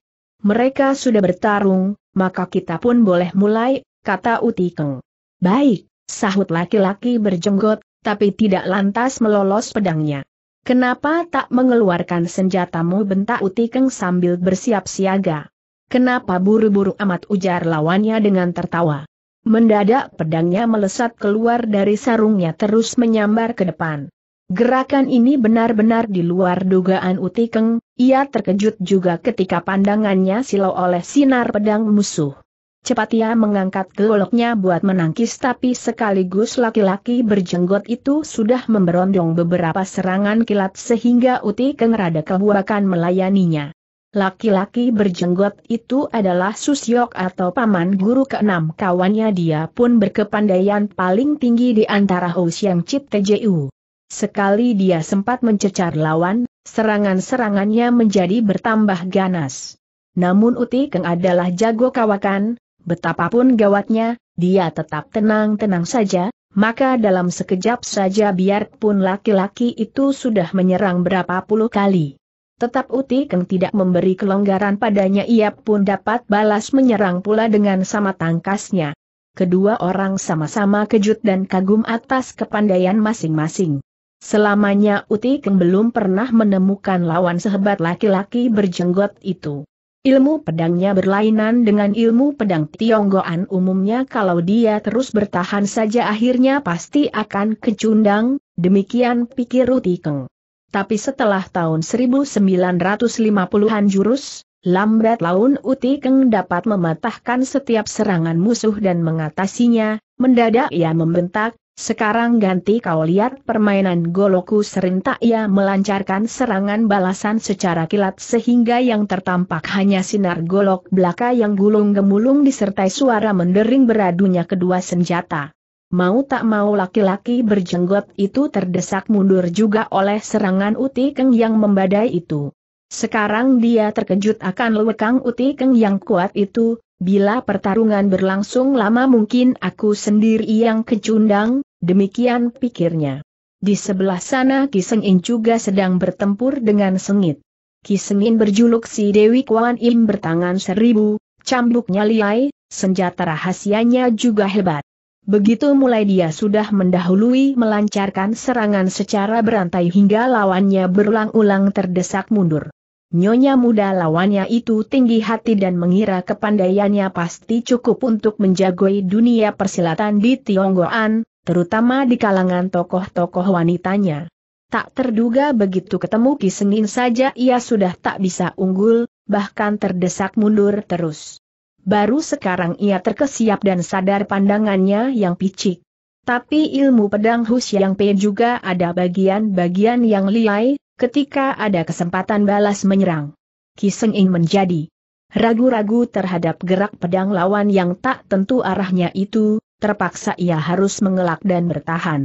Mereka sudah bertarung, maka kita pun boleh mulai, kata utikeng. Baik, sahut laki-laki berjenggot, tapi tidak lantas melolos pedangnya. Kenapa tak mengeluarkan senjatamu bentak Utikeng sambil bersiap siaga? Kenapa buru-buru amat ujar lawannya dengan tertawa? Mendadak pedangnya melesat keluar dari sarungnya terus menyambar ke depan. Gerakan ini benar-benar di luar dugaan Utikeng, ia terkejut juga ketika pandangannya silau oleh sinar pedang musuh. Cepat ia mengangkat goloknya buat menangkis tapi sekaligus laki-laki berjenggot itu sudah memberondong beberapa serangan kilat sehingga Uti Kengrada kebuakan melayaninya. Laki-laki berjenggot itu adalah Susyok atau paman guru keenam kawannya dia pun berkepandaian paling tinggi di antara Hoshiang Chit TJU. Sekali dia sempat mencecar lawan, serangan-serangannya menjadi bertambah ganas. Namun Uti Keng adalah jago kawakan, Betapapun gawatnya, dia tetap tenang-tenang saja, maka dalam sekejap saja biarpun laki-laki itu sudah menyerang berapa puluh kali. Tetap Uti Keng tidak memberi kelonggaran padanya ia pun dapat balas menyerang pula dengan sama tangkasnya. Kedua orang sama-sama kejut dan kagum atas kepandaian masing-masing. Selamanya Uti Keng belum pernah menemukan lawan sehebat laki-laki berjenggot itu. Ilmu pedangnya berlainan dengan ilmu pedang Tionggoan umumnya kalau dia terus bertahan saja akhirnya pasti akan kecundang, demikian pikir Ruti Keng. Tapi setelah tahun 1950-an jurus, lambat laun Uti Keng dapat mematahkan setiap serangan musuh dan mengatasinya, mendadak ia membentak, sekarang ganti kau lihat permainan goloku serentak ia melancarkan serangan balasan secara kilat sehingga yang tertampak hanya sinar golok belaka yang gulung-gemulung disertai suara mendering beradunya kedua senjata. Mau tak mau laki-laki berjenggot itu terdesak mundur juga oleh serangan Uti Keng yang membadai itu. Sekarang dia terkejut akan lewekang Uti Keng yang kuat itu, bila pertarungan berlangsung lama mungkin aku sendiri yang kecundang, demikian pikirnya. Di sebelah sana Kisengin juga sedang bertempur dengan sengit. Kisengin berjuluk si Dewi Kuan Im bertangan seribu, cambuknya liai, senjata rahasianya juga hebat. Begitu mulai dia sudah mendahului melancarkan serangan secara berantai hingga lawannya berulang-ulang terdesak mundur. Nyonya muda lawannya itu tinggi hati dan mengira kepandaiannya pasti cukup untuk menjagoi dunia persilatan di Tionggoan, terutama di kalangan tokoh-tokoh wanitanya. Tak terduga begitu ketemu Senin saja ia sudah tak bisa unggul, bahkan terdesak mundur terus. Baru sekarang ia terkesiap dan sadar pandangannya yang picik. Tapi ilmu pedang Hus Yang Pe juga ada bagian-bagian yang liai, ketika ada kesempatan balas menyerang. Kiseng Ing menjadi ragu-ragu terhadap gerak pedang lawan yang tak tentu arahnya itu, terpaksa ia harus mengelak dan bertahan.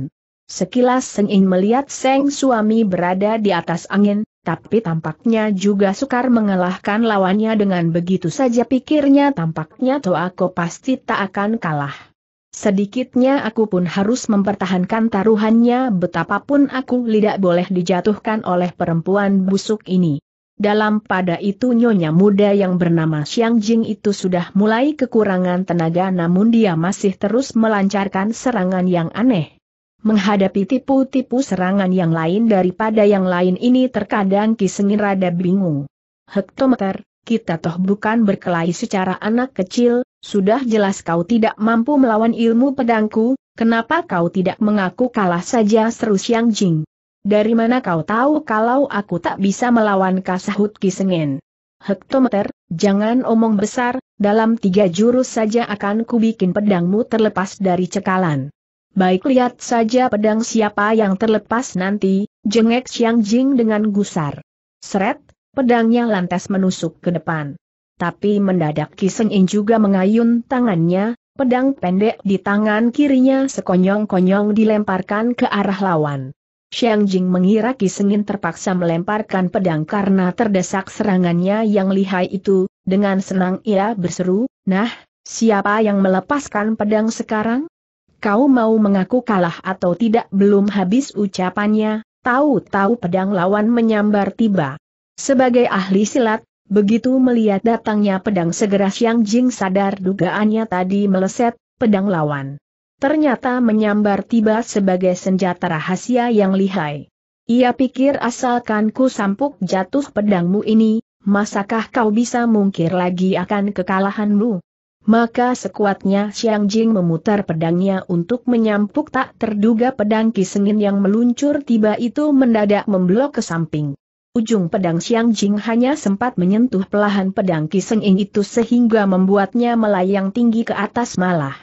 Sekilas Seng In melihat Seng suami berada di atas angin, tapi tampaknya juga sukar mengalahkan lawannya dengan begitu saja pikirnya tampaknya Toako pasti tak akan kalah. Sedikitnya aku pun harus mempertahankan taruhannya betapapun aku tidak boleh dijatuhkan oleh perempuan busuk ini. Dalam pada itu nyonya muda yang bernama Xiang Jing itu sudah mulai kekurangan tenaga namun dia masih terus melancarkan serangan yang aneh. Menghadapi tipu-tipu serangan yang lain daripada yang lain ini terkadang Kisengin rada bingung. Hektometer, kita toh bukan berkelahi secara anak kecil, sudah jelas kau tidak mampu melawan ilmu pedangku, kenapa kau tidak mengaku kalah saja seru Yang Jing? Dari mana kau tahu kalau aku tak bisa melawan kasahut kisengen? Hektometer, jangan omong besar, dalam tiga jurus saja akan kubikin pedangmu terlepas dari cekalan. Baik lihat saja pedang siapa yang terlepas nanti, jengek Xiang Jing dengan gusar. Seret, pedangnya lantas menusuk ke depan tapi mendadak In juga mengayun tangannya, pedang pendek di tangan kirinya sekonyong-konyong dilemparkan ke arah lawan. Xiang Jing mengira In terpaksa melemparkan pedang karena terdesak serangannya yang lihai itu, dengan senang ia berseru, Nah, siapa yang melepaskan pedang sekarang? Kau mau mengaku kalah atau tidak belum habis ucapannya, tahu-tahu pedang lawan menyambar tiba. Sebagai ahli silat, Begitu melihat datangnya pedang segera Xiang Jing sadar dugaannya tadi meleset, pedang lawan. Ternyata menyambar tiba sebagai senjata rahasia yang lihai. Ia pikir asalkan ku sampuk jatuh pedangmu ini, masakah kau bisa mungkir lagi akan kekalahanmu? Maka sekuatnya Xiang Jing memutar pedangnya untuk menyampuk tak terduga pedang kisengin yang meluncur tiba itu mendadak memblok ke samping. Ujung pedang Xiang Jing hanya sempat menyentuh pelahan pedang Ing itu sehingga membuatnya melayang tinggi ke atas malah.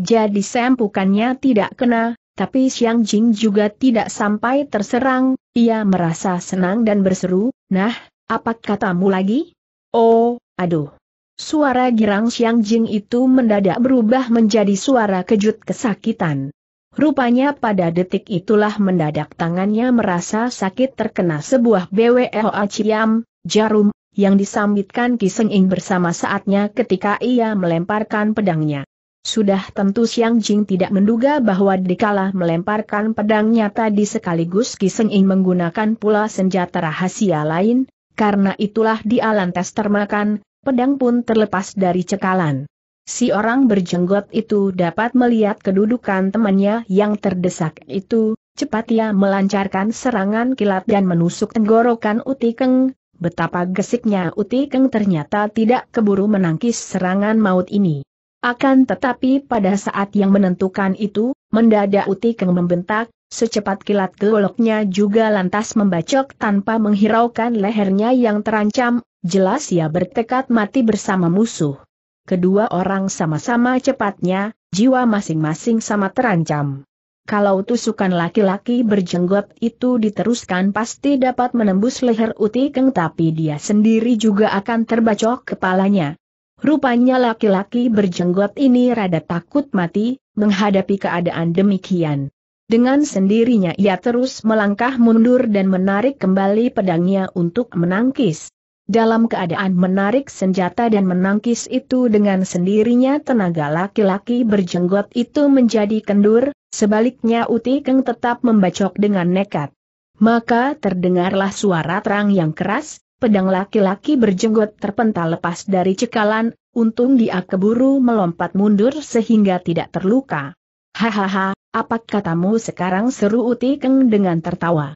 Jadi sempukannya tidak kena, tapi Xiang Jing juga tidak sampai terserang, ia merasa senang dan berseru, nah, apa katamu lagi? Oh, aduh. Suara girang Xiang Jing itu mendadak berubah menjadi suara kejut kesakitan. Rupanya pada detik itulah mendadak tangannya merasa sakit terkena sebuah BWO ciam, jarum, yang disambitkan Kisenging bersama saatnya ketika ia melemparkan pedangnya. Sudah tentu Xiang Jing tidak menduga bahwa dikala melemparkan pedangnya tadi sekaligus Kisenging menggunakan pula senjata rahasia lain, karena itulah dia lantas termakan, pedang pun terlepas dari cekalan. Si orang berjenggot itu dapat melihat kedudukan temannya yang terdesak itu, cepat ia melancarkan serangan kilat dan menusuk tenggorokan Uti Keng, betapa gesiknya Uti Keng ternyata tidak keburu menangkis serangan maut ini. Akan tetapi pada saat yang menentukan itu, mendadak Uti Keng membentak, secepat kilat goloknya juga lantas membacok tanpa menghiraukan lehernya yang terancam, jelas ia bertekad mati bersama musuh kedua orang sama-sama cepatnya, jiwa masing-masing sama terancam. Kalau tusukan laki-laki berjenggot itu diteruskan pasti dapat menembus leher Keng tapi dia sendiri juga akan terbacok kepalanya. Rupanya laki-laki berjenggot ini rada takut mati, menghadapi keadaan demikian. Dengan sendirinya ia terus melangkah mundur dan menarik kembali pedangnya untuk menangkis dalam keadaan menarik senjata dan menangkis itu dengan sendirinya tenaga laki-laki berjenggot itu menjadi kendur, sebaliknya Uti Keng tetap membacok dengan nekat. Maka terdengarlah suara terang yang keras, pedang laki-laki berjenggot terpental lepas dari cekalan, untung dia keburu melompat mundur sehingga tidak terluka. Hahaha, apa katamu sekarang seru Uti Keng dengan tertawa.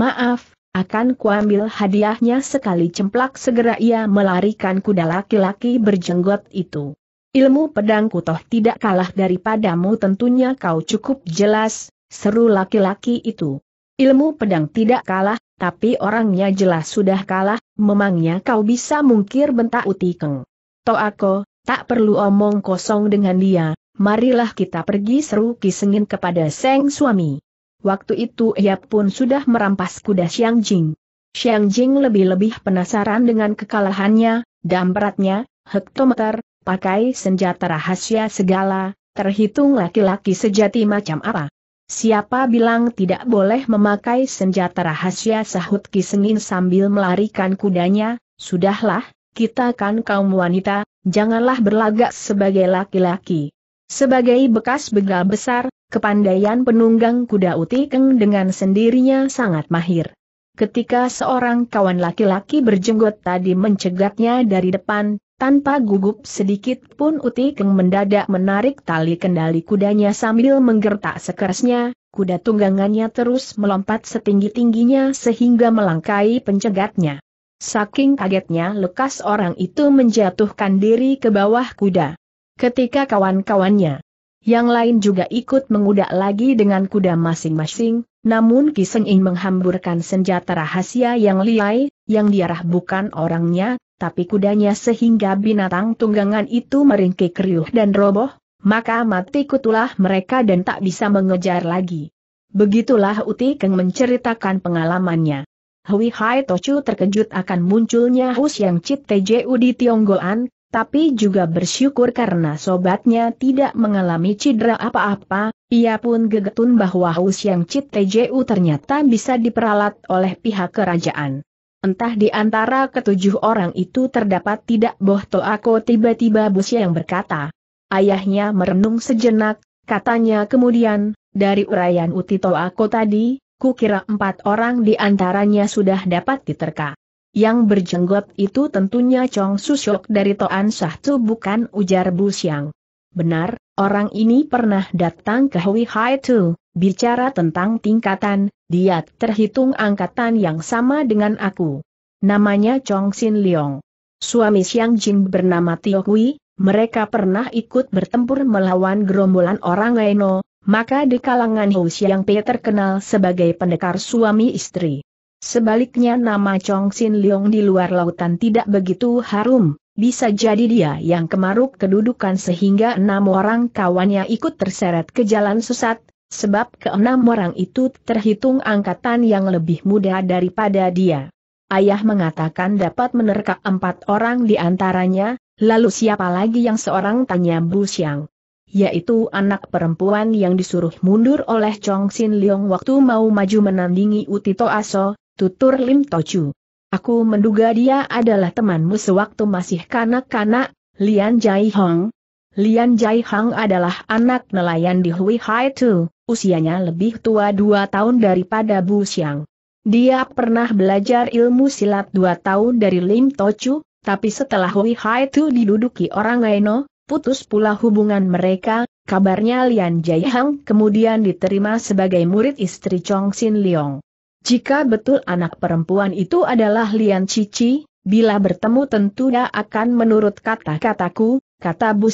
Maaf, akan kuambil hadiahnya sekali cemplak segera ia melarikan kuda laki-laki berjenggot itu. Ilmu pedangku toh tidak kalah daripadamu tentunya kau cukup jelas, seru laki-laki itu. Ilmu pedang tidak kalah, tapi orangnya jelas sudah kalah, memangnya kau bisa mungkir bentak utikeng. aku tak perlu omong kosong dengan dia, marilah kita pergi seru kisengin kepada seng suami. Waktu itu ia pun sudah merampas kuda Xiang Jing. Xiang Jing lebih-lebih penasaran dengan kekalahannya, dampratnya, hektometer, pakai senjata rahasia segala, terhitung laki-laki sejati macam apa. Siapa bilang tidak boleh memakai senjata rahasia sahut Kisengin sambil melarikan kudanya, sudahlah, kita kan kaum wanita, janganlah berlagak sebagai laki-laki. Sebagai bekas begal besar, kepandaian penunggang kuda Utikeng dengan sendirinya sangat mahir. Ketika seorang kawan laki-laki berjenggot tadi mencegatnya dari depan, tanpa gugup sedikit pun Utikeng mendadak menarik tali kendali kudanya sambil menggertak sekerasnya, kuda tunggangannya terus melompat setinggi-tingginya sehingga melangkai pencegatnya. Saking kagetnya lekas orang itu menjatuhkan diri ke bawah kuda. Ketika kawan-kawannya yang lain juga ikut mengudak lagi dengan kuda masing-masing, namun Ki Kisenging menghamburkan senjata rahasia yang liai, yang diarah bukan orangnya, tapi kudanya sehingga binatang tunggangan itu meringkik riuh dan roboh, maka mati kutulah mereka dan tak bisa mengejar lagi. Begitulah Uti Keng menceritakan pengalamannya. Hui Hai Tochu terkejut akan munculnya Hus yang Tj Teju di Tionggoan, tapi juga bersyukur karena sobatnya tidak mengalami cedera apa-apa, ia pun gegetun bahwa haus yang Cit TJU ternyata bisa diperalat oleh pihak kerajaan. Entah di antara ketujuh orang itu terdapat tidak boh aku tiba-tiba Busya yang berkata. Ayahnya merenung sejenak, katanya kemudian, dari urayan Uti aku tadi, kukira empat orang di antaranya sudah dapat diterka. Yang berjenggot itu tentunya Chong Susyok dari Toan Syahtu bukan ujar Bu Siang. Benar, orang ini pernah datang ke Hui Hai Tu, bicara tentang tingkatan, dia terhitung angkatan yang sama dengan aku. Namanya Chong Sin Leong. Suami Siang Jin bernama Tio Hui, mereka pernah ikut bertempur melawan gerombolan orang Leno, maka di kalangan Hou Siang Pei terkenal sebagai pendekar suami istri. Sebaliknya nama Chong Sin Leong di luar lautan tidak begitu harum, bisa jadi dia yang kemaruk kedudukan sehingga enam orang kawannya ikut terseret ke jalan sesat, sebab keenam orang itu terhitung angkatan yang lebih muda daripada dia. Ayah mengatakan dapat menerka empat orang di antaranya, lalu siapa lagi yang seorang tanya Bu Xiang yaitu anak perempuan yang disuruh mundur oleh Chong Sin Leong waktu mau maju menandingi Utito Aso, tutur Lim Tochu. Aku menduga dia adalah temanmu sewaktu masih kanak-kanak, Lian Jai Hong. Lian Jai Hong adalah anak nelayan di Hui Hai Tu, usianya lebih tua dua tahun daripada Bu Xiang. Dia pernah belajar ilmu silat dua tahun dari Lim Tochu, tapi setelah Hui Hai Tu diduduki orang Aino, putus pula hubungan mereka, kabarnya Lian Jai Hong kemudian diterima sebagai murid istri Chong Sin Leong. Jika betul anak perempuan itu adalah Lian Cici, bila bertemu tentu dia akan menurut kata-kataku, kata Bu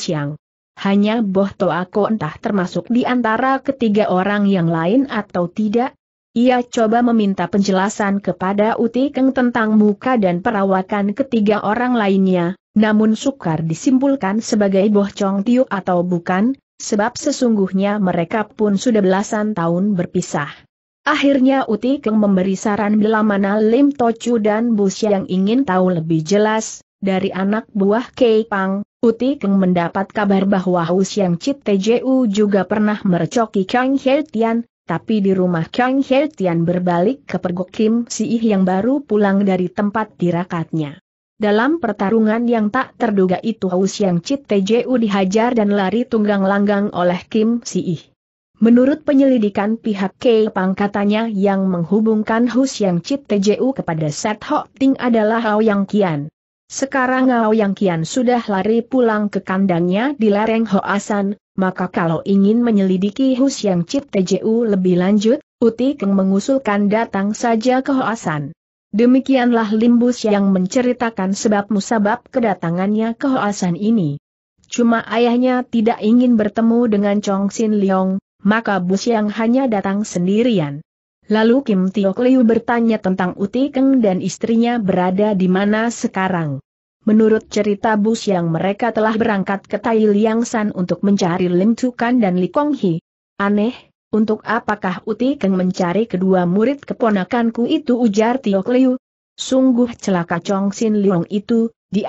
Hanya Boh Toako entah termasuk di antara ketiga orang yang lain atau tidak, ia coba meminta penjelasan kepada Uti Keng tentang muka dan perawakan ketiga orang lainnya, namun sukar disimpulkan sebagai Boh Chong Tiu atau bukan, sebab sesungguhnya mereka pun sudah belasan tahun berpisah. Akhirnya Uti Keng memberi saran bila mana Lim Tochu dan Bus yang ingin tahu lebih jelas, dari anak buah Kei Pang, Uti Keng mendapat kabar bahwa Hu yang Cit TJU juga pernah merecoki Kang He Tian, tapi di rumah Kang He Tian berbalik ke pergok Kim Si Ih yang baru pulang dari tempat tirakatnya. Dalam pertarungan yang tak terduga itu Hu yang Cit TJU dihajar dan lari tunggang langgang oleh Kim Si Ih. Menurut penyelidikan pihak K pangkatannya yang menghubungkan Hus Yang Chit TJU kepada Set Ho Ting adalah Hao Yang Kian. Sekarang Hao Yang Kian sudah lari pulang ke kandangnya di lereng Hoasan, maka kalau ingin menyelidiki Hus Yang Chit TJU lebih lanjut, Uti Keng mengusulkan datang saja ke Hoasan. Demikianlah Limbus yang menceritakan sebab musabab kedatangannya ke Hoasan ini. Cuma ayahnya tidak ingin bertemu dengan Chong Xin Leong, maka bus yang hanya datang sendirian. Lalu Kim Tiok Liu bertanya tentang Uti Keng dan istrinya berada di mana sekarang. Menurut cerita bus yang mereka telah berangkat ke Tai Liang San untuk mencari Lim Tukan dan Li Kong Hi. Aneh, untuk apakah Uti Keng mencari kedua murid keponakanku itu ujar Tiok Liu. Sungguh celaka Chong Sin Leong itu, di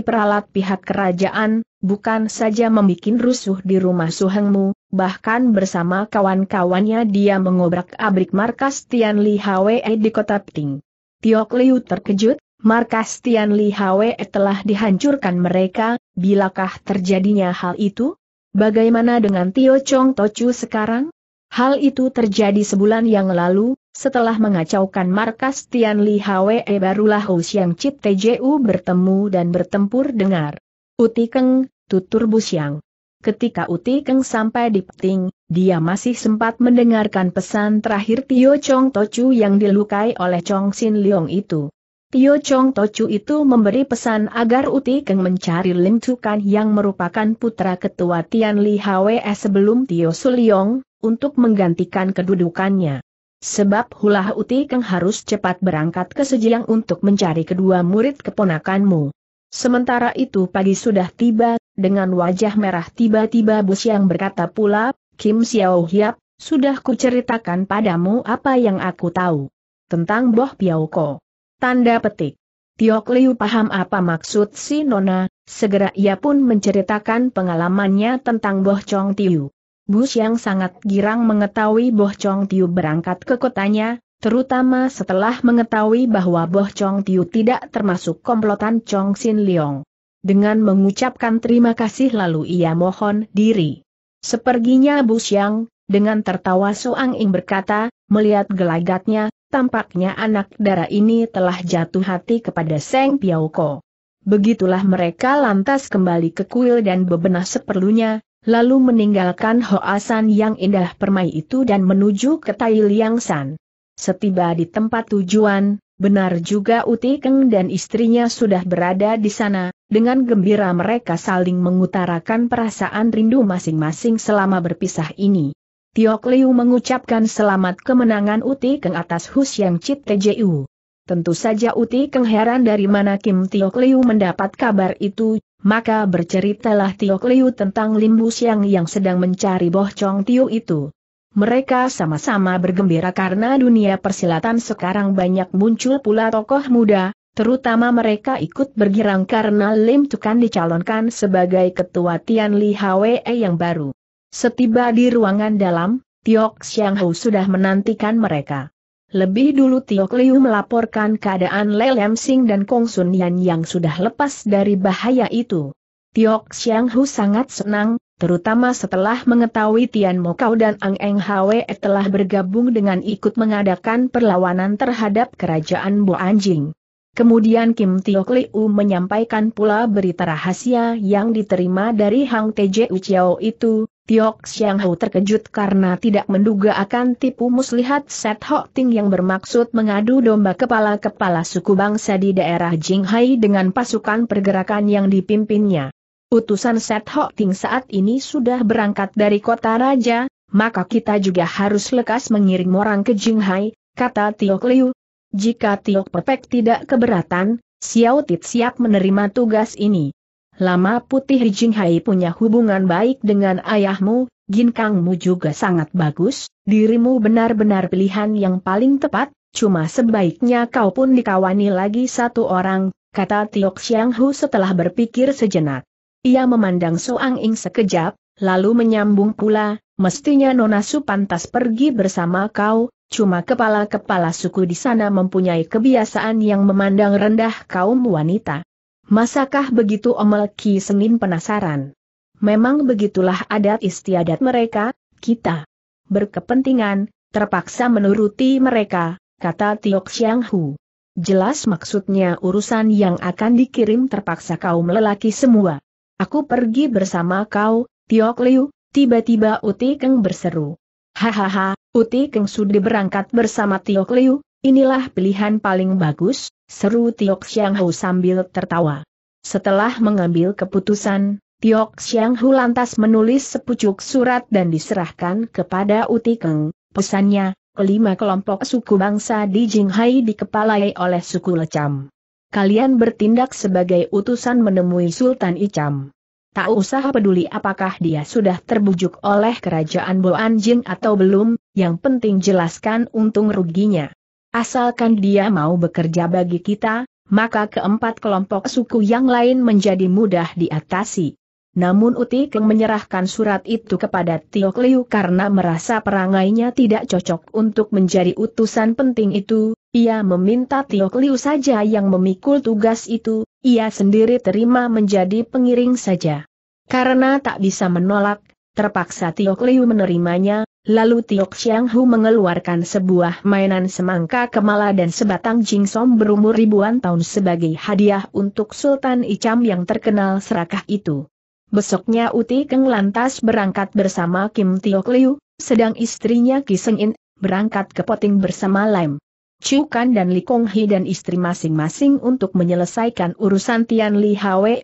peralat pihak kerajaan, bukan saja membuat rusuh di rumah Suhengmu, bahkan bersama kawan-kawannya dia mengobrak-abrik markas Tian Li Hwe di kota Pting. Tiok Liu terkejut, markas Tian Li Hwe telah dihancurkan mereka, bilakah terjadinya hal itu? Bagaimana dengan Tio Chong Tochu sekarang? Hal itu terjadi sebulan yang lalu, setelah mengacaukan markas Tian Li Hwe barulah Hu Xiang Chit TJU bertemu dan bertempur dengar. Uti Keng, tutur Busyang. Ketika Uti Keng sampai di Peting, dia masih sempat mendengarkan pesan terakhir Tio Chong Tochu yang dilukai oleh Chong Sin Leong itu. Tio Chong Tochu itu memberi pesan agar Uti Keng mencari Lim Tukan yang merupakan putra ketua Tian Li Hwe sebelum Tio Suliong, untuk menggantikan kedudukannya. Sebab hulah Uti Keng harus cepat berangkat ke Sejiang untuk mencari kedua murid keponakanmu. Sementara itu pagi sudah tiba, dengan wajah merah tiba-tiba Bus yang berkata pula, Kim Xiao Hiap, sudah kuceritakan padamu apa yang aku tahu. Tentang Boh Piao Ko. Tanda petik. Tiok Liu paham apa maksud si Nona, segera ia pun menceritakan pengalamannya tentang Boh Chong Tiu. Bus yang sangat girang mengetahui Boh Chong Tiu berangkat ke kotanya, terutama setelah mengetahui bahwa Boh Chong Tiu tidak termasuk komplotan Chong Xin Leong. Dengan mengucapkan terima kasih lalu ia mohon diri. Seperginya Bu Xiang, dengan tertawa Soang Ing berkata, melihat gelagatnya, tampaknya anak dara ini telah jatuh hati kepada Seng Piao Ko. Begitulah mereka lantas kembali ke kuil dan bebenah seperlunya, lalu meninggalkan Hoasan yang indah permai itu dan menuju ke Tai Liang San. Setiba di tempat tujuan, benar juga Uti Keng dan istrinya sudah berada di sana, dengan gembira mereka saling mengutarakan perasaan rindu masing-masing selama berpisah ini. Tiok Liu mengucapkan selamat kemenangan Uti Keng atas Hus Yang Cit TJU. Tentu saja Uti Keng heran dari mana Kim Tiok Liu mendapat kabar itu, maka berceritalah Tiok Liu tentang Lim Bu yang sedang mencari Boh Chong Tiu itu. Mereka sama-sama bergembira karena dunia persilatan sekarang banyak muncul pula tokoh muda, terutama mereka ikut bergirang karena Lim Tukan dicalonkan sebagai ketua Tian Li Hwe yang baru. Setiba di ruangan dalam, Tiok Xiang Hou sudah menantikan mereka. Lebih dulu Tiok Liu melaporkan keadaan Le Lem Sing dan Kong Sun Yan yang sudah lepas dari bahaya itu. Tiok Xiang Hu sangat senang, terutama setelah mengetahui Tian Mokau dan Ang Eng Hwe telah bergabung dengan ikut mengadakan perlawanan terhadap kerajaan Bo Anjing. Kemudian Kim Tiok Liu menyampaikan pula berita rahasia yang diterima dari Hang Teje Uchiao itu, Tiok Xiang Hou terkejut karena tidak menduga akan tipu muslihat Set Ho Ting yang bermaksud mengadu domba kepala-kepala suku bangsa di daerah Jinghai dengan pasukan pergerakan yang dipimpinnya utusan Set Ho Ting saat ini sudah berangkat dari kota raja, maka kita juga harus lekas mengirim orang ke Jinghai, kata Tiok Liu. Jika Tiok Pepek tidak keberatan, Xiao Tit siap menerima tugas ini. Lama Putih di Jinghai punya hubungan baik dengan ayahmu, kangmu juga sangat bagus, dirimu benar-benar pilihan yang paling tepat, cuma sebaiknya kau pun dikawani lagi satu orang, kata Tiok Xianghu setelah berpikir sejenak. Ia memandang Soang Ing sekejap, lalu menyambung pula, mestinya Nona Su pantas pergi bersama kau, cuma kepala-kepala suku di sana mempunyai kebiasaan yang memandang rendah kaum wanita. Masakah begitu Omel Ki Senin penasaran? Memang begitulah adat istiadat mereka, kita berkepentingan, terpaksa menuruti mereka, kata Tiok Xiang Hu. Jelas maksudnya urusan yang akan dikirim terpaksa kaum lelaki semua. Aku pergi bersama kau, Tiok Liu, tiba-tiba Uti Keng berseru. Hahaha, Uti Keng sudah berangkat bersama Tiok Liu, inilah pilihan paling bagus, seru Tiok Xiang Hu sambil tertawa. Setelah mengambil keputusan, Tiok Xiang Hu lantas menulis sepucuk surat dan diserahkan kepada Uti Keng. Pesannya, kelima kelompok suku bangsa di Jinghai dikepalai oleh suku Lecam kalian bertindak sebagai utusan menemui Sultan Icam. Tak usah peduli apakah dia sudah terbujuk oleh kerajaan Boanjing atau belum, yang penting jelaskan untung ruginya. Asalkan dia mau bekerja bagi kita, maka keempat kelompok suku yang lain menjadi mudah diatasi. Namun Uti Keng menyerahkan surat itu kepada Tio Liu karena merasa perangainya tidak cocok untuk menjadi utusan penting itu, ia meminta Tio Liu saja yang memikul tugas itu, ia sendiri terima menjadi pengiring saja. Karena tak bisa menolak, terpaksa Tio Liu menerimanya, lalu Tio Xiang Hu mengeluarkan sebuah mainan semangka kemala dan sebatang jingsom berumur ribuan tahun sebagai hadiah untuk Sultan Icam yang terkenal serakah itu. Besoknya Uti Keng lantas berangkat bersama Kim Tiok Liu, sedang istrinya Ki Seng In, berangkat ke Poting bersama Lam. Chu Kan dan Li Kong Hi dan istri masing-masing untuk menyelesaikan urusan Tian Li Hwe.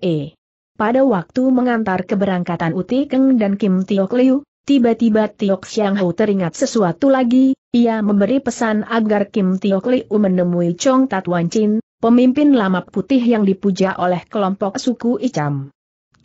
Pada waktu mengantar keberangkatan Uti Keng dan Kim Tiok Liu, tiba-tiba Tiok Xiang Hou teringat sesuatu lagi, ia memberi pesan agar Kim Tiok Liu menemui Chong Tat Wan Chin, pemimpin lama putih yang dipuja oleh kelompok suku Icam.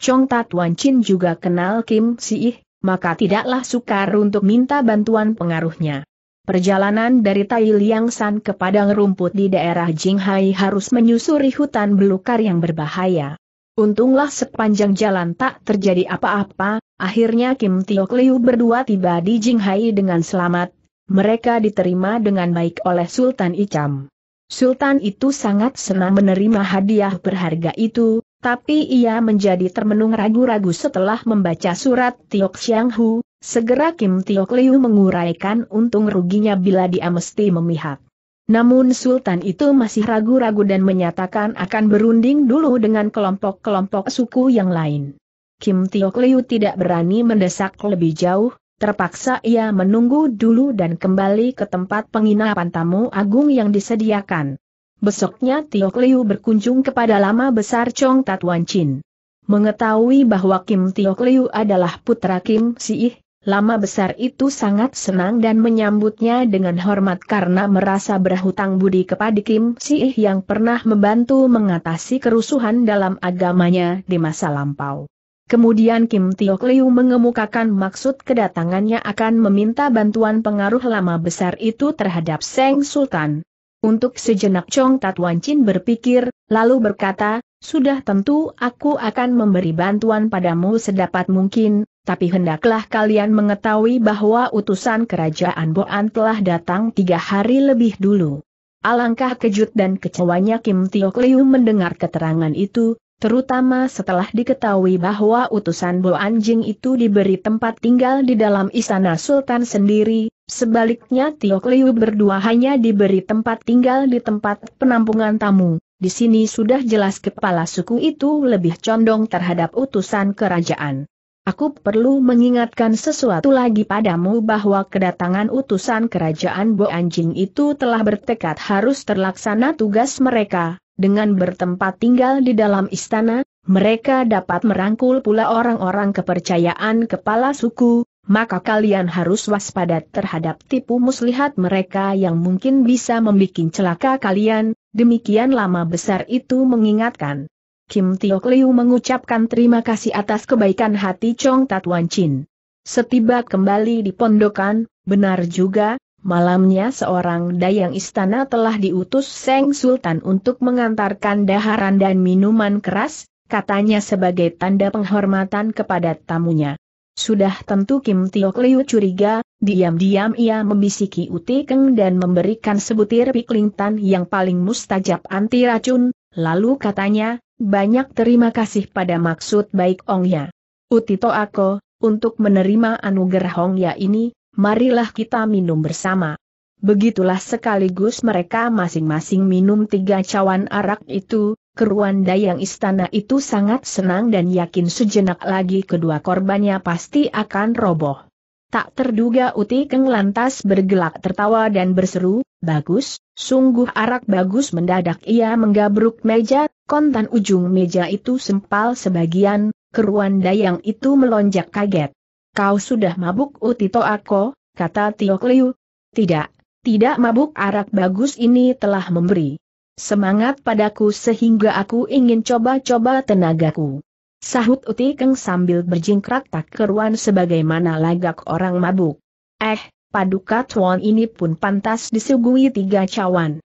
Chong Tatuan Chin juga kenal Kim Siih, maka tidaklah sukar untuk minta bantuan pengaruhnya. Perjalanan dari Tai Liang San ke padang rumput di daerah Jinghai harus menyusuri hutan belukar yang berbahaya. Untunglah sepanjang jalan tak terjadi apa-apa, akhirnya Kim Tiok Liu berdua tiba di Jinghai dengan selamat, mereka diterima dengan baik oleh Sultan Icam. Sultan itu sangat senang menerima hadiah berharga itu, tapi ia menjadi termenung ragu-ragu setelah membaca surat Tiok Xiang Hu, segera Kim Tiok Liu menguraikan untung ruginya bila dia mesti memihak. Namun Sultan itu masih ragu-ragu dan menyatakan akan berunding dulu dengan kelompok-kelompok suku yang lain. Kim Tiok Liu tidak berani mendesak lebih jauh, terpaksa ia menunggu dulu dan kembali ke tempat penginapan tamu agung yang disediakan. Besoknya Tio Liu berkunjung kepada lama besar Chong Tatuan Chin. Mengetahui bahwa Kim Tio Liu adalah putra Kim Si Ih, lama besar itu sangat senang dan menyambutnya dengan hormat karena merasa berhutang budi kepada Kim Si Ih yang pernah membantu mengatasi kerusuhan dalam agamanya di masa lampau. Kemudian Kim Tio Liu mengemukakan maksud kedatangannya akan meminta bantuan pengaruh lama besar itu terhadap Seng Sultan. Untuk sejenak Chong Tat Wan Chin berpikir, lalu berkata, sudah tentu aku akan memberi bantuan padamu sedapat mungkin, tapi hendaklah kalian mengetahui bahwa utusan kerajaan Boan telah datang tiga hari lebih dulu. Alangkah kejut dan kecewanya Kim Tio Liu mendengar keterangan itu, terutama setelah diketahui bahwa utusan Bo Anjing itu diberi tempat tinggal di dalam istana Sultan sendiri, sebaliknya Tio Kliu berdua hanya diberi tempat tinggal di tempat penampungan tamu. Di sini sudah jelas kepala suku itu lebih condong terhadap utusan kerajaan. Aku perlu mengingatkan sesuatu lagi padamu bahwa kedatangan utusan kerajaan Bo Anjing itu telah bertekad harus terlaksana tugas mereka, dengan bertempat tinggal di dalam istana, mereka dapat merangkul pula orang-orang kepercayaan kepala suku, maka kalian harus waspada terhadap tipu muslihat mereka yang mungkin bisa membuat celaka kalian, demikian lama besar itu mengingatkan. Kim Tiok Liu mengucapkan terima kasih atas kebaikan hati Chong Tatuan Chin. Setiba kembali di pondokan, benar juga, Malamnya seorang dayang istana telah diutus Seng Sultan untuk mengantarkan daharan dan minuman keras, katanya sebagai tanda penghormatan kepada tamunya. Sudah tentu Kim Tio Liu curiga, diam-diam ia membisiki Uti Keng dan memberikan sebutir piklingtan yang paling mustajab anti racun, lalu katanya, banyak terima kasih pada maksud baik Ongya. Uti Toako, untuk menerima anugerah Hongya ini, marilah kita minum bersama. Begitulah sekaligus mereka masing-masing minum tiga cawan arak itu, keruan dayang istana itu sangat senang dan yakin sejenak lagi kedua korbannya pasti akan roboh. Tak terduga Uti Keng lantas bergelak tertawa dan berseru, bagus, sungguh arak bagus mendadak ia menggabruk meja, kontan ujung meja itu sempal sebagian, keruan dayang itu melonjak kaget. Kau sudah mabuk Utito Ako, kata Tio Kliu. Tidak, tidak mabuk arak bagus ini telah memberi semangat padaku sehingga aku ingin coba-coba tenagaku. Sahut Uti Keng sambil berjingkrak tak keruan sebagaimana lagak orang mabuk. Eh, paduka tuan ini pun pantas disuguhi tiga cawan.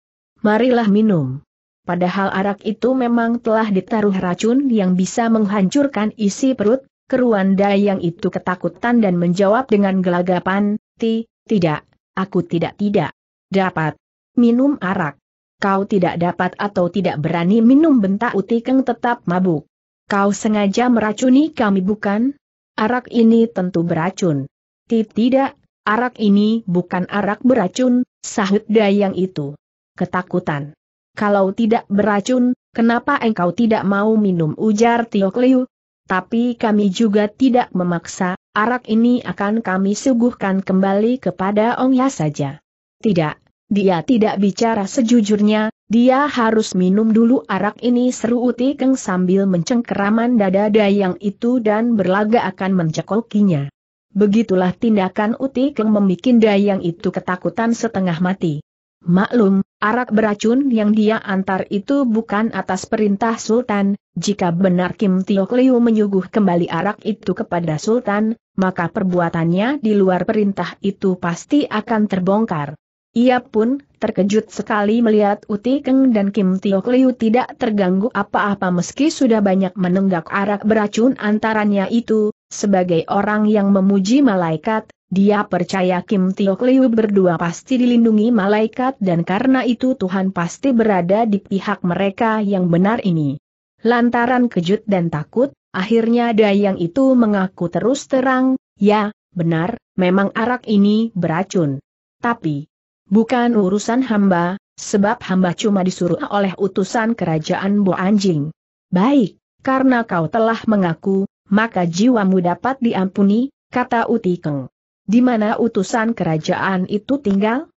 Marilah minum. Padahal arak itu memang telah ditaruh racun yang bisa menghancurkan isi perut, keruan Dayang itu ketakutan dan menjawab dengan gelagapan, Ti, tidak, aku tidak tidak. Dapat. Minum arak. Kau tidak dapat atau tidak berani minum bentak Utikeng tetap mabuk. Kau sengaja meracuni kami bukan? Arak ini tentu beracun. Ti tidak, arak ini bukan arak beracun, sahut Dayang itu. Ketakutan. Kalau tidak beracun, kenapa engkau tidak mau minum ujar Tio Kliu, tapi kami juga tidak memaksa, arak ini akan kami suguhkan kembali kepada Ong Ya saja. Tidak, dia tidak bicara sejujurnya, dia harus minum dulu arak ini seru Uti Keng sambil mencengkeraman dada dayang itu dan berlaga akan mencekokinya. Begitulah tindakan Uti Keng membuat dayang itu ketakutan setengah mati. Maklum, arak beracun yang dia antar itu bukan atas perintah Sultan, jika benar Kim Tiok Liu menyuguh kembali arak itu kepada Sultan, maka perbuatannya di luar perintah itu pasti akan terbongkar. Ia pun terkejut sekali melihat Uti Keng dan Kim Tiok Liu tidak terganggu apa-apa meski sudah banyak menenggak arak beracun antaranya itu, sebagai orang yang memuji malaikat, dia percaya Kim Tiok Liu berdua pasti dilindungi malaikat dan karena itu Tuhan pasti berada di pihak mereka yang benar ini. Lantaran kejut dan takut, akhirnya Dayang itu mengaku terus terang, ya, benar, memang arak ini beracun. Tapi, bukan urusan hamba, sebab hamba cuma disuruh oleh utusan kerajaan Bo Anjing. Baik, karena kau telah mengaku, maka jiwamu dapat diampuni, kata Uti Keng. Di mana utusan kerajaan itu tinggal?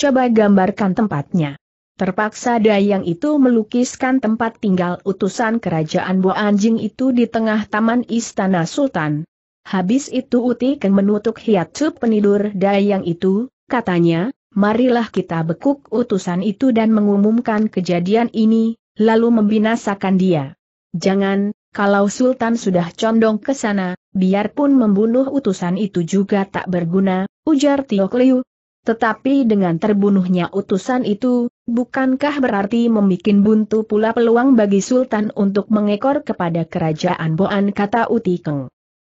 Coba gambarkan tempatnya. Terpaksa Dayang itu melukiskan tempat tinggal utusan kerajaan Bo Anjing itu di tengah taman istana Sultan. Habis itu uti Utiken menutup hiatu penidur Dayang itu, katanya, marilah kita bekuk utusan itu dan mengumumkan kejadian ini, lalu membinasakan dia. Jangan, kalau Sultan sudah condong ke sana, biarpun membunuh utusan itu juga tak berguna, ujar Tiok Liu. Tetapi dengan terbunuhnya utusan itu, bukankah berarti membuat buntu pula peluang bagi Sultan untuk mengekor kepada kerajaan Boan kata Uti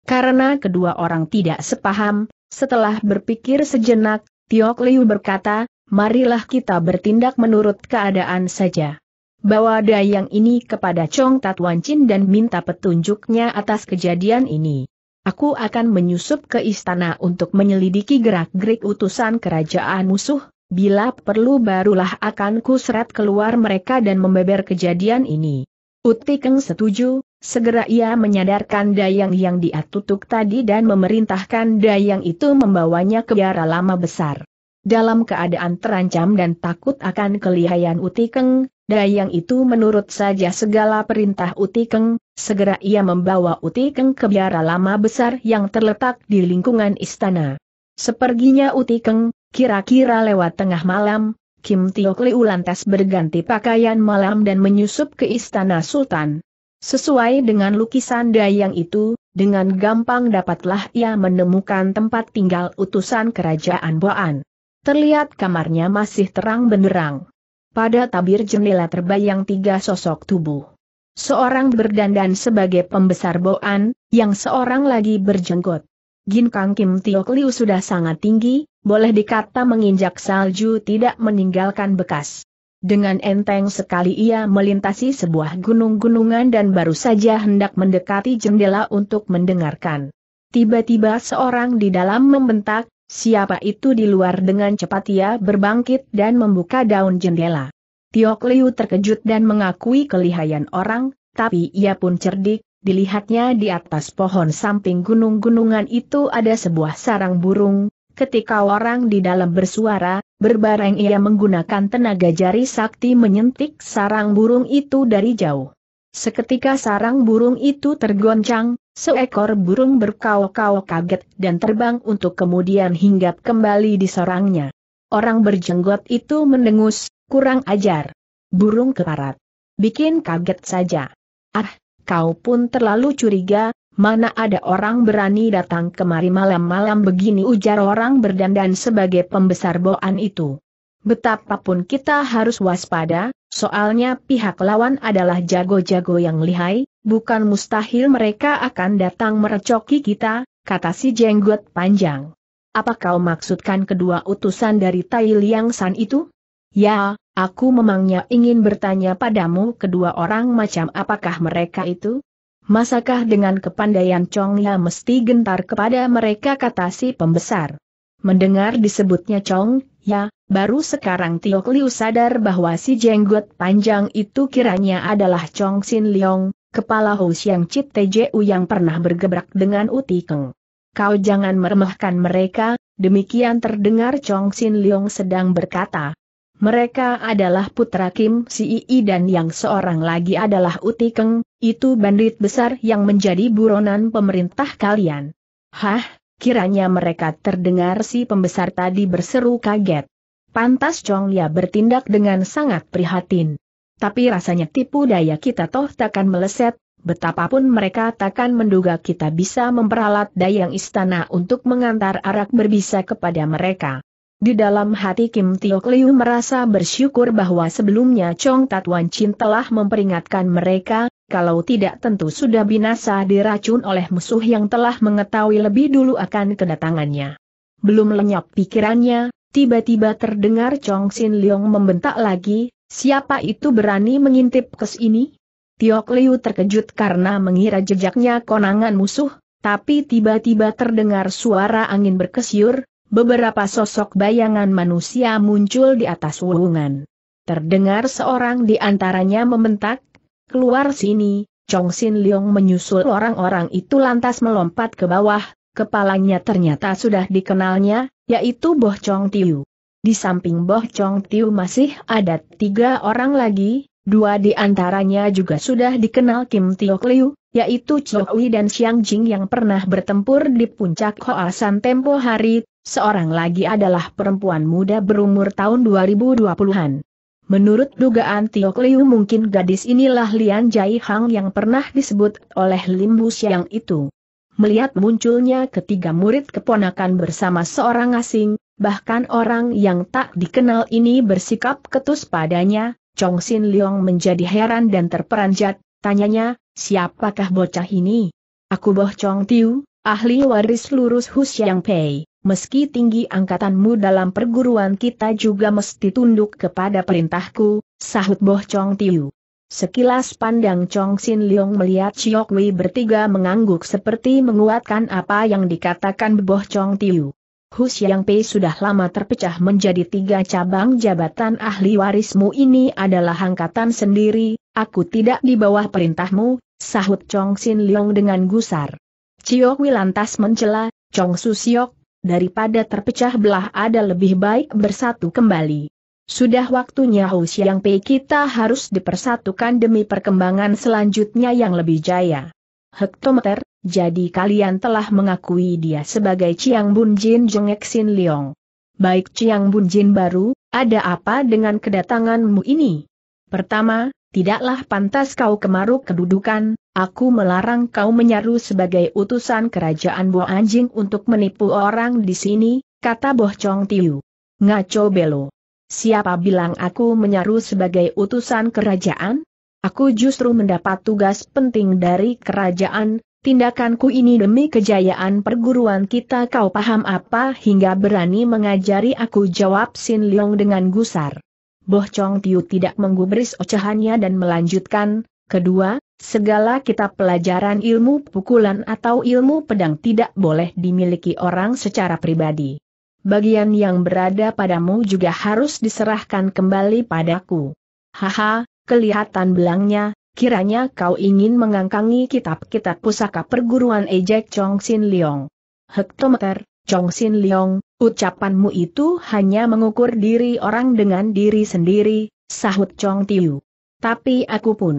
Karena kedua orang tidak sepaham, setelah berpikir sejenak, Tiok Liu berkata, marilah kita bertindak menurut keadaan saja bawa dayang ini kepada Chong Tatuan Chin dan minta petunjuknya atas kejadian ini. Aku akan menyusup ke istana untuk menyelidiki gerak-gerik utusan kerajaan musuh, bila perlu barulah akan kuseret keluar mereka dan membeber kejadian ini. Utikeng setuju, segera ia menyadarkan dayang yang dia tutup tadi dan memerintahkan dayang itu membawanya ke biara lama besar. Dalam keadaan terancam dan takut akan kelihayan Utikeng, Dayang itu menurut saja segala perintah Utikeng, segera ia membawa Utikeng ke biara lama besar yang terletak di lingkungan istana. Seperginya Utikeng, kira-kira lewat tengah malam, Kim Tiok Liu lantas berganti pakaian malam dan menyusup ke istana Sultan. Sesuai dengan lukisan dayang itu, dengan gampang dapatlah ia menemukan tempat tinggal utusan kerajaan Boan. Terlihat kamarnya masih terang benderang. Pada tabir jendela terbayang tiga sosok tubuh. Seorang berdandan sebagai pembesar Boan, yang seorang lagi berjenggot. Gin Kang Kim Tio Liu sudah sangat tinggi, boleh dikata menginjak salju tidak meninggalkan bekas. Dengan enteng sekali ia melintasi sebuah gunung-gunungan dan baru saja hendak mendekati jendela untuk mendengarkan. Tiba-tiba seorang di dalam membentak, Siapa itu di luar dengan cepat ia berbangkit dan membuka daun jendela. Tiok Liu terkejut dan mengakui kelihayan orang, tapi ia pun cerdik, dilihatnya di atas pohon samping gunung-gunungan itu ada sebuah sarang burung, Ketika orang di dalam bersuara, berbareng ia menggunakan tenaga jari sakti menyentik sarang burung itu dari jauh. Seketika sarang burung itu tergoncang, Seekor burung berkau-kau kaget dan terbang untuk kemudian hinggap kembali di sarangnya. Orang berjenggot itu mendengus, kurang ajar. Burung keparat. Bikin kaget saja. Ah, kau pun terlalu curiga, mana ada orang berani datang kemari malam-malam begini ujar orang berdandan sebagai pembesar boan itu. Betapapun kita harus waspada, soalnya pihak lawan adalah jago-jago yang lihai, Bukan mustahil mereka akan datang merecoki kita, kata si jenggot panjang. Apa kau maksudkan kedua utusan dari Tai Liang San itu? Ya, aku memangnya ingin bertanya padamu kedua orang macam apakah mereka itu? Masakah dengan kepandaian Chong Ya mesti gentar kepada mereka kata si pembesar? Mendengar disebutnya Chong, ya, baru sekarang Tio Liu sadar bahwa si jenggot panjang itu kiranya adalah Chong Sin Leong, Kepala Hou Xiang Chit TJU yang pernah bergebrak dengan Uti Keng. Kau jangan meremehkan mereka, demikian terdengar Chong Xin Leong sedang berkata. Mereka adalah putra Kim Sii dan yang seorang lagi adalah Uti Keng, itu bandit besar yang menjadi buronan pemerintah kalian. Hah, kiranya mereka terdengar si pembesar tadi berseru kaget. Pantas Chong Lia bertindak dengan sangat prihatin. Tapi rasanya tipu daya kita toh takkan meleset, betapapun mereka takkan menduga kita bisa memperalat dayang istana untuk mengantar arak berbisa kepada mereka. Di dalam hati Kim Tio Liu merasa bersyukur bahwa sebelumnya Chong Wan Chin telah memperingatkan mereka, kalau tidak tentu sudah binasa diracun oleh musuh yang telah mengetahui lebih dulu akan kedatangannya. Belum lenyap pikirannya, tiba-tiba terdengar Chong Sin Leong membentak lagi, Siapa itu berani mengintip ke sini? Tiok Liu terkejut karena mengira jejaknya konangan musuh, tapi tiba-tiba terdengar suara angin berkesyur, beberapa sosok bayangan manusia muncul di atas wulungan. Terdengar seorang di antaranya membentak, keluar sini, Chong Xin Leong menyusul orang-orang itu lantas melompat ke bawah, kepalanya ternyata sudah dikenalnya, yaitu Boh Chong Tiu. Di samping Boh Chong Tiu masih ada tiga orang lagi, dua di antaranya juga sudah dikenal Kim Tiok Liu, yaitu Wei dan Xiang Jing yang pernah bertempur di puncak Hoasan tempo hari, seorang lagi adalah perempuan muda berumur tahun 2020-an. Menurut dugaan Tiok Liu mungkin gadis inilah Lian Jai Hang yang pernah disebut oleh Lim Bu Xiang itu. Melihat munculnya ketiga murid keponakan bersama seorang asing, Bahkan orang yang tak dikenal ini bersikap ketus padanya, Chong Sin Leong menjadi heran dan terperanjat, tanyanya, siapakah bocah ini? Aku Boh Chong Tiu, ahli waris lurus Hu Xiang Pei, meski tinggi angkatanmu dalam perguruan kita juga mesti tunduk kepada perintahku, sahut Boh Chong Tiu. Sekilas pandang Chong Sin Leong melihat Chiok Wei bertiga mengangguk seperti menguatkan apa yang dikatakan Boh Chong Tiu. Hu Pei sudah lama terpecah menjadi tiga cabang jabatan ahli warismu ini adalah angkatan sendiri, aku tidak di bawah perintahmu, sahut Chong Sin Leong dengan gusar. Cio lantas mencela, Chong Su Siok, daripada terpecah belah ada lebih baik bersatu kembali. Sudah waktunya Hu Pei kita harus dipersatukan demi perkembangan selanjutnya yang lebih jaya hektometer, jadi kalian telah mengakui dia sebagai Chiang Bun Jin Jongek Sin Leong. Baik Chiang Bun Jin baru, ada apa dengan kedatanganmu ini? Pertama, tidaklah pantas kau kemaruk kedudukan, aku melarang kau menyaru sebagai utusan kerajaan Bo Anjing untuk menipu orang di sini, kata Boh Chong Tiu. Ngaco Belo. Siapa bilang aku menyaru sebagai utusan kerajaan? Aku justru mendapat tugas penting dari kerajaan, tindakanku ini demi kejayaan perguruan kita kau paham apa hingga berani mengajari aku jawab Sin Leong dengan gusar. Boh Chong Tiu tidak menggubris ocehannya dan melanjutkan, kedua, segala kitab pelajaran ilmu pukulan atau ilmu pedang tidak boleh dimiliki orang secara pribadi bagian yang berada padamu juga harus diserahkan kembali padaku. Haha, kelihatan belangnya, kiranya kau ingin mengangkangi kitab-kitab pusaka perguruan ejek Chong Sin Leong. Hektometer, Chong Sin Leong, ucapanmu itu hanya mengukur diri orang dengan diri sendiri, sahut Chong Tiu. Tapi aku pun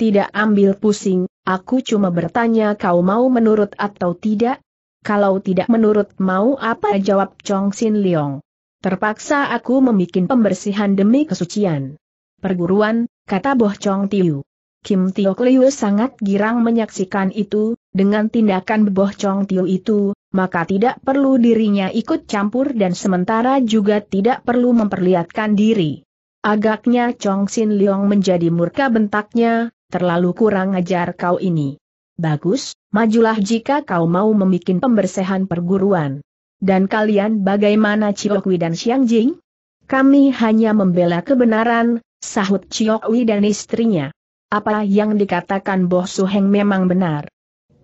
tidak ambil pusing, aku cuma bertanya kau mau menurut atau tidak? Kalau tidak menurut mau apa jawab Chong Sin Leong. Terpaksa aku membuat pembersihan demi kesucian. Perguruan, kata Boh Chong Tiu. Kim Tio Kliu sangat girang menyaksikan itu, dengan tindakan Boh Chong Tiu itu, maka tidak perlu dirinya ikut campur dan sementara juga tidak perlu memperlihatkan diri. Agaknya Chong Xin Leong menjadi murka bentaknya, terlalu kurang ajar kau ini. Bagus, majulah jika kau mau membuat pembersihan perguruan. Dan kalian bagaimana Ciokwi dan Xiang Jing? Kami hanya membela kebenaran, sahut Chiowi dan istrinya. Apa yang dikatakan Boh Suheng memang benar.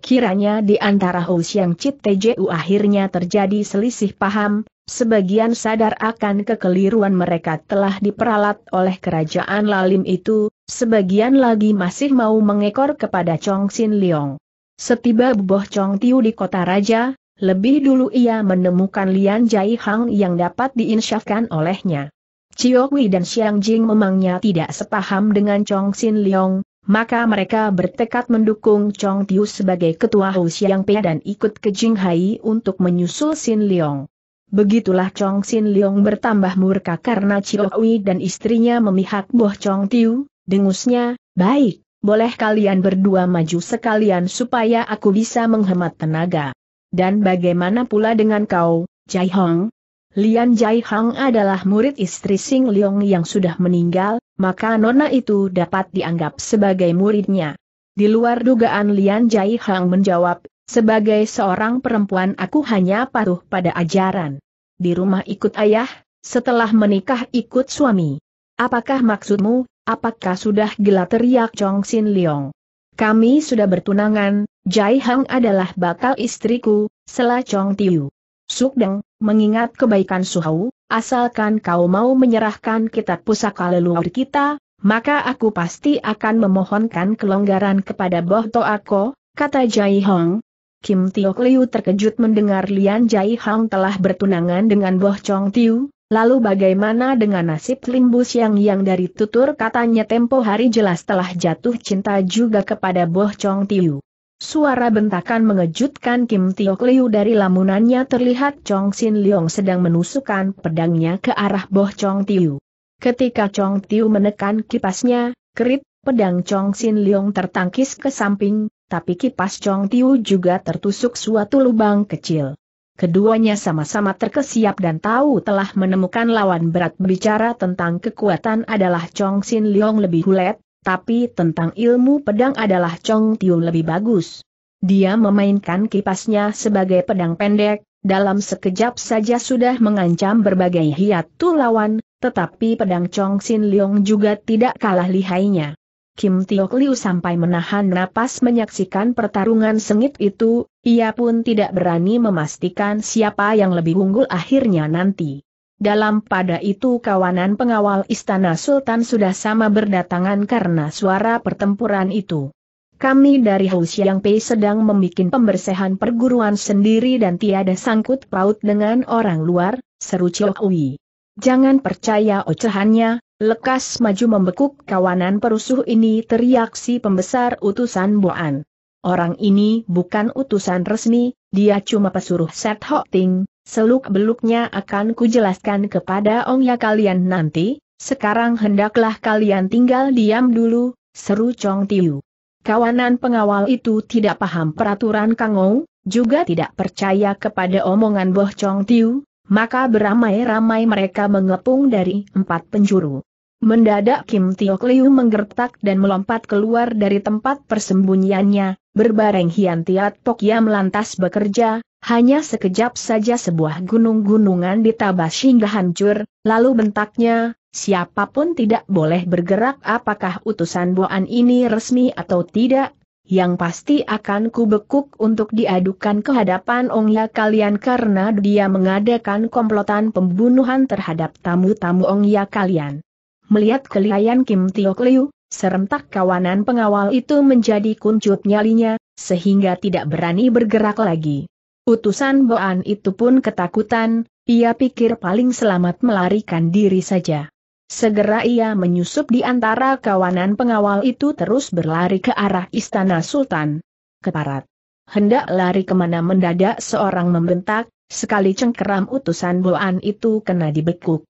Kiranya di antara Hou Xiang Chit TJU akhirnya terjadi selisih paham, sebagian sadar akan kekeliruan mereka telah diperalat oleh kerajaan lalim itu, sebagian lagi masih mau mengekor kepada Chong Sin Leong. Setiba Boh Chong Tiu di kota raja, lebih dulu ia menemukan Lian Jai Hang yang dapat diinsyafkan olehnya. Chiu Wei dan Xiang Jing memangnya tidak sepaham dengan Chong Sin Leong, maka mereka bertekad mendukung Chong Tiu sebagai ketua Hu Xiang Pei dan ikut ke Jinghai untuk menyusul Xin Leong. Begitulah Chong Sin Leong bertambah murka karena Chiu Wei dan istrinya memihak Boh Chong Tiu, dengusnya, baik, boleh kalian berdua maju sekalian supaya aku bisa menghemat tenaga. Dan bagaimana pula dengan kau, Jai Hong? Lian Jai Hang adalah murid istri Sing Leong yang sudah meninggal, maka nona itu dapat dianggap sebagai muridnya. Di luar dugaan Lian Jai Hang menjawab, sebagai seorang perempuan aku hanya patuh pada ajaran. Di rumah ikut ayah, setelah menikah ikut suami. Apakah maksudmu, apakah sudah gila teriak Chong Sin Leong? Kami sudah bertunangan, Jai Hang adalah bakal istriku, Sela Chong Tiu. Sukdeng, mengingat kebaikan Suhau, asalkan kau mau menyerahkan kitab pusaka leluhur kita, maka aku pasti akan memohonkan kelonggaran kepada Boh Toako, kata Jai Hong. Kim Tio Liu terkejut mendengar Lian Jai Hong telah bertunangan dengan Boh Chong Tiu, Lalu bagaimana dengan nasib limbus yang yang dari tutur katanya tempo hari jelas telah jatuh cinta juga kepada Boh Chong Tiu. Suara bentakan mengejutkan Kim Tiok Liu dari lamunannya terlihat Chong Sin Leong sedang menusukkan pedangnya ke arah Boh Chong Tiu. Ketika Chong Tiu menekan kipasnya, kerit, pedang Chong Sin Leong tertangkis ke samping, tapi kipas Chong Tiu juga tertusuk suatu lubang kecil. Keduanya sama-sama terkesiap dan tahu telah menemukan lawan berat Berbicara tentang kekuatan adalah Chong Sin Leong lebih hulet, tapi tentang ilmu pedang adalah Chong Tiu lebih bagus. Dia memainkan kipasnya sebagai pedang pendek, dalam sekejap saja sudah mengancam berbagai tu lawan, tetapi pedang Chong Sin Leong juga tidak kalah lihainya. Kim Tiok Liu sampai menahan napas menyaksikan pertarungan sengit itu, ia pun tidak berani memastikan siapa yang lebih unggul akhirnya nanti. Dalam pada itu kawanan pengawal istana Sultan sudah sama berdatangan karena suara pertempuran itu. Kami dari Hou yang Pei sedang membuat pembersihan perguruan sendiri dan tiada sangkut paut dengan orang luar, seru Chiu Ui. Jangan percaya ocehannya, lekas maju membekuk kawanan perusuh ini teriaksi pembesar utusan Boan. Orang ini bukan utusan resmi, dia cuma pesuruh Set Ho Ting, seluk-beluknya akan kujelaskan kepada ong ya kalian nanti, sekarang hendaklah kalian tinggal diam dulu, seru Chong Tiu. Kawanan pengawal itu tidak paham peraturan Kang Ong, juga tidak percaya kepada omongan Boh Chong Tiu, maka beramai-ramai mereka mengepung dari empat penjuru. Mendadak Kim Tiok Liu menggertak dan melompat keluar dari tempat persembunyiannya, Berbareng Hian Tiat Yam lantas bekerja, hanya sekejap saja sebuah gunung-gunungan ditabas hingga hancur, lalu bentaknya, siapapun tidak boleh bergerak apakah utusan Boan ini resmi atau tidak, yang pasti akan kubekuk untuk diadukan ke hadapan Ongya kalian karena dia mengadakan komplotan pembunuhan terhadap tamu-tamu Ongya kalian. Melihat kelihayan Kim Tio Kliu, Serentak kawanan pengawal itu menjadi kuncup nyalinya, sehingga tidak berani bergerak lagi. Utusan Boan itu pun ketakutan, ia pikir paling selamat melarikan diri saja. Segera ia menyusup di antara kawanan pengawal itu terus berlari ke arah istana sultan. Keparat. Hendak lari kemana mendadak seorang membentak, sekali cengkeram utusan Boan itu kena dibekuk.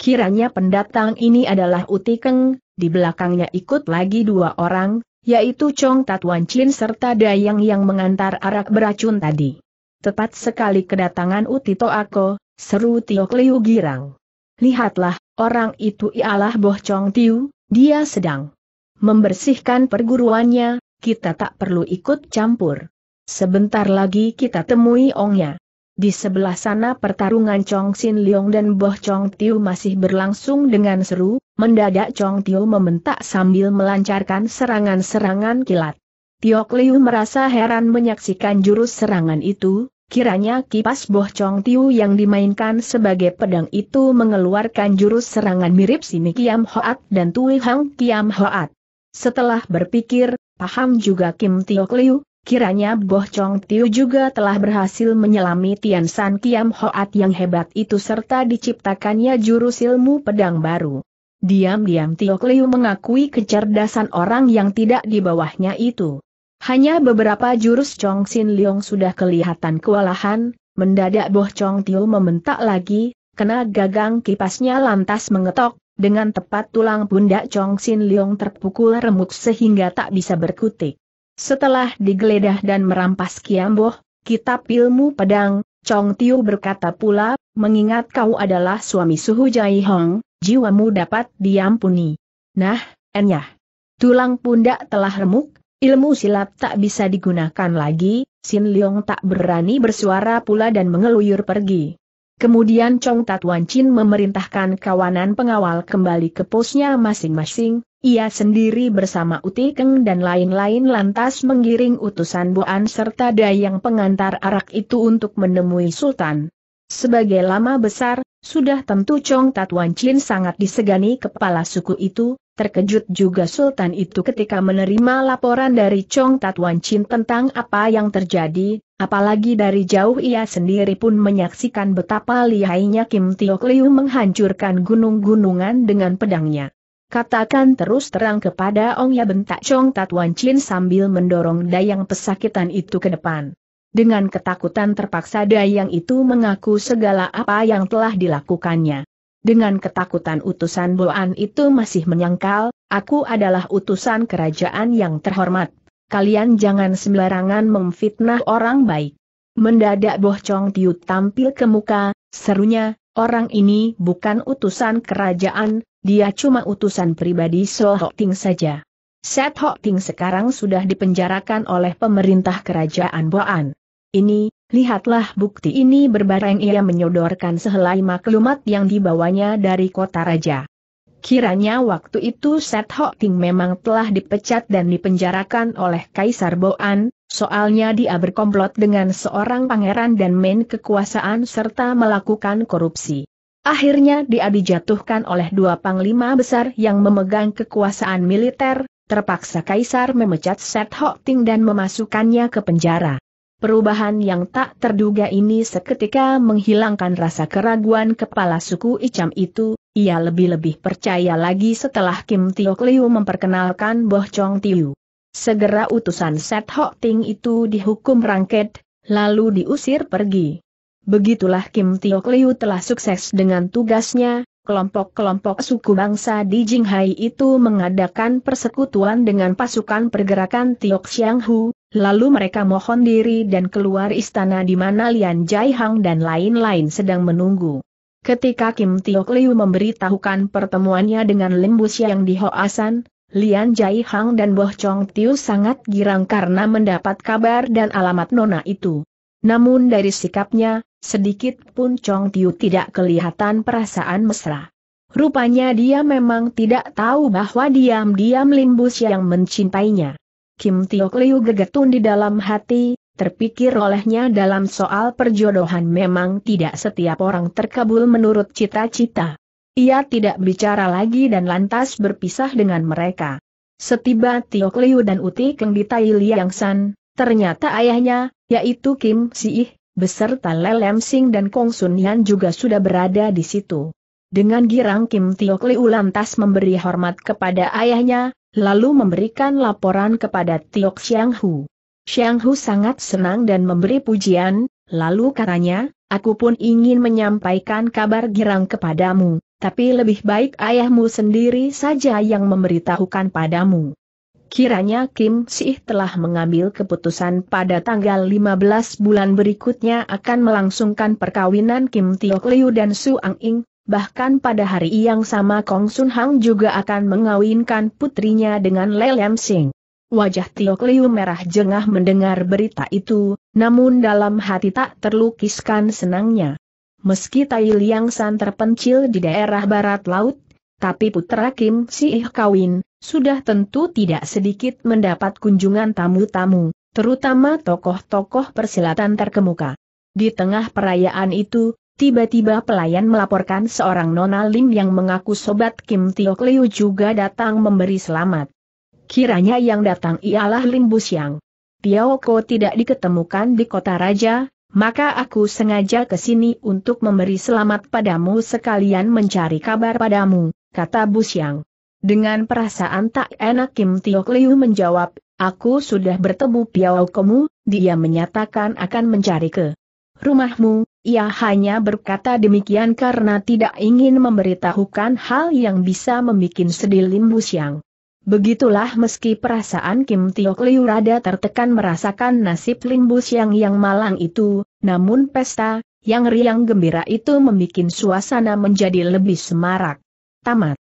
Kiranya pendatang ini adalah Utikeng, di belakangnya ikut lagi dua orang, yaitu Chong Tatuan Chin serta Dayang yang mengantar arak beracun tadi. Tepat sekali kedatangan Utito Ako, seru Tio Kliu Girang. Lihatlah, orang itu ialah Boh Chong Tiu, dia sedang membersihkan perguruannya, kita tak perlu ikut campur. Sebentar lagi kita temui Ongnya. Di sebelah sana pertarungan Chong Xin Leong dan Boh Chong Tiu masih berlangsung dengan seru, mendadak Chong Tiu membentak sambil melancarkan serangan-serangan kilat. Tio Liu merasa heran menyaksikan jurus serangan itu, kiranya kipas Boh Chong Tiu yang dimainkan sebagai pedang itu mengeluarkan jurus serangan mirip Simi Kiam Hoat dan Tui Hang Kiam Hoat. Setelah berpikir, paham juga Kim Tio Liu, Kiranya Boh Chong Tiu juga telah berhasil menyelami Tian San Kiam Hoat yang hebat itu serta diciptakannya jurus ilmu pedang baru. Diam-diam Tio Kliu mengakui kecerdasan orang yang tidak di bawahnya itu. Hanya beberapa jurus Chong Sin Leong sudah kelihatan kewalahan, mendadak Boh Chong Tiu membentak lagi, kena gagang kipasnya lantas mengetok, dengan tepat tulang pundak Chong Sin Leong terpukul remuk sehingga tak bisa berkutik. Setelah digeledah dan merampas Kiamboh, kitab ilmu pedang, Chong Tiu berkata pula, mengingat kau adalah suami suhu Jai Hong, jiwamu dapat diampuni. Nah, enyah. Tulang pundak telah remuk, ilmu silat tak bisa digunakan lagi, Sin Leong tak berani bersuara pula dan mengeluyur pergi. Kemudian Chong Tatuan Chin memerintahkan kawanan pengawal kembali ke posnya masing-masing, ia sendiri bersama Utikeng dan lain-lain lantas menggiring utusan Boan serta Dayang pengantar arak itu untuk menemui Sultan. Sebagai lama besar, sudah tentu Chong Tatuan Chin sangat disegani kepala suku itu, terkejut juga Sultan itu ketika menerima laporan dari Chong Tatuan Chin tentang apa yang terjadi, apalagi dari jauh ia sendiri pun menyaksikan betapa lihainya Kim Tio Liu menghancurkan gunung-gunungan dengan pedangnya. Katakan terus terang kepada Ong Ya bentak Chong Tatuan Chin sambil mendorong dayang pesakitan itu ke depan. Dengan ketakutan terpaksa dayang itu mengaku segala apa yang telah dilakukannya. Dengan ketakutan utusan Boan itu masih menyangkal, aku adalah utusan kerajaan yang terhormat. Kalian jangan sembarangan memfitnah orang baik. Mendadak Boh Chong Tiu tampil ke muka, serunya, orang ini bukan utusan kerajaan, dia cuma utusan pribadi Seo Ting saja. Set Hok Ting sekarang sudah dipenjarakan oleh pemerintah kerajaan Boan. Ini, lihatlah bukti ini berbareng ia menyodorkan sehelai maklumat yang dibawanya dari kota raja. Kiranya waktu itu Set Hok Ting memang telah dipecat dan dipenjarakan oleh Kaisar Boan, soalnya dia berkomplot dengan seorang pangeran dan main kekuasaan serta melakukan korupsi. Akhirnya dia dijatuhkan oleh dua panglima besar yang memegang kekuasaan militer, terpaksa Kaisar memecat Set Hok Ting dan memasukkannya ke penjara. Perubahan yang tak terduga ini seketika menghilangkan rasa keraguan kepala suku Icam itu, ia lebih-lebih percaya lagi setelah Kim Tiok Liu memperkenalkan Boh Chong Tiu. Segera utusan Set Hok Ting itu dihukum rangket, lalu diusir pergi. Begitulah Kim Tio Liu telah sukses dengan tugasnya, kelompok-kelompok suku bangsa di Jinghai itu mengadakan persekutuan dengan pasukan pergerakan Tiok Xianghu, lalu mereka mohon diri dan keluar istana di mana Lian Jai Hang dan lain-lain sedang menunggu. Ketika Kim Tiok Liu memberitahukan pertemuannya dengan Lembu yang di Hoasan, Lian Jai Hang dan Boh Chong Tiu sangat girang karena mendapat kabar dan alamat nona itu. Namun dari sikapnya, Sedikit pun Chong Tiu tidak kelihatan perasaan mesra. Rupanya dia memang tidak tahu bahwa diam-diam Limbus yang mencintainya. Kim Tio Kliu gegetun di dalam hati, terpikir olehnya dalam soal perjodohan memang tidak setiap orang terkabul menurut cita-cita. Ia tidak bicara lagi dan lantas berpisah dengan mereka. Setiba Tio Kliu dan Uti Keng di Tai Liang San, ternyata ayahnya, yaitu Kim Si Ih beserta Lelem Sing dan Kong Sun Yan juga sudah berada di situ. Dengan girang Kim Tiok Liu lantas memberi hormat kepada ayahnya, lalu memberikan laporan kepada Tiok Xiang Hu. Xiang Hu sangat senang dan memberi pujian, lalu katanya, aku pun ingin menyampaikan kabar girang kepadamu, tapi lebih baik ayahmu sendiri saja yang memberitahukan padamu. Kiranya Kim Sih telah mengambil keputusan pada tanggal 15 bulan berikutnya akan melangsungkan perkawinan Kim Tiok Liu dan Su Ang Ing, bahkan pada hari yang sama Kong Sun Hang juga akan mengawinkan putrinya dengan Le Lam Sing. Wajah Tiok Liu merah jengah mendengar berita itu, namun dalam hati tak terlukiskan senangnya. Meski Tai Liang San terpencil di daerah barat laut, tapi putra Kim Sih kawin, sudah tentu tidak sedikit mendapat kunjungan tamu-tamu, terutama tokoh-tokoh persilatan terkemuka. Di tengah perayaan itu, tiba-tiba pelayan melaporkan seorang nona Lim yang mengaku sobat Kim Tio Liu juga datang memberi selamat. Kiranya yang datang ialah Lim Busiang. Tiaoko tidak diketemukan di kota raja, maka aku sengaja ke sini untuk memberi selamat padamu sekalian mencari kabar padamu, kata Busiang. Dengan perasaan tak enak Kim Tiok Liu menjawab, aku sudah bertemu Piao Komu, dia menyatakan akan mencari ke rumahmu, ia hanya berkata demikian karena tidak ingin memberitahukan hal yang bisa membuat sedih Lim siang. Begitulah meski perasaan Kim Tiok Liu rada tertekan merasakan nasib Lim siang yang malang itu, namun pesta, yang riang gembira itu membuat suasana menjadi lebih semarak. Tamat.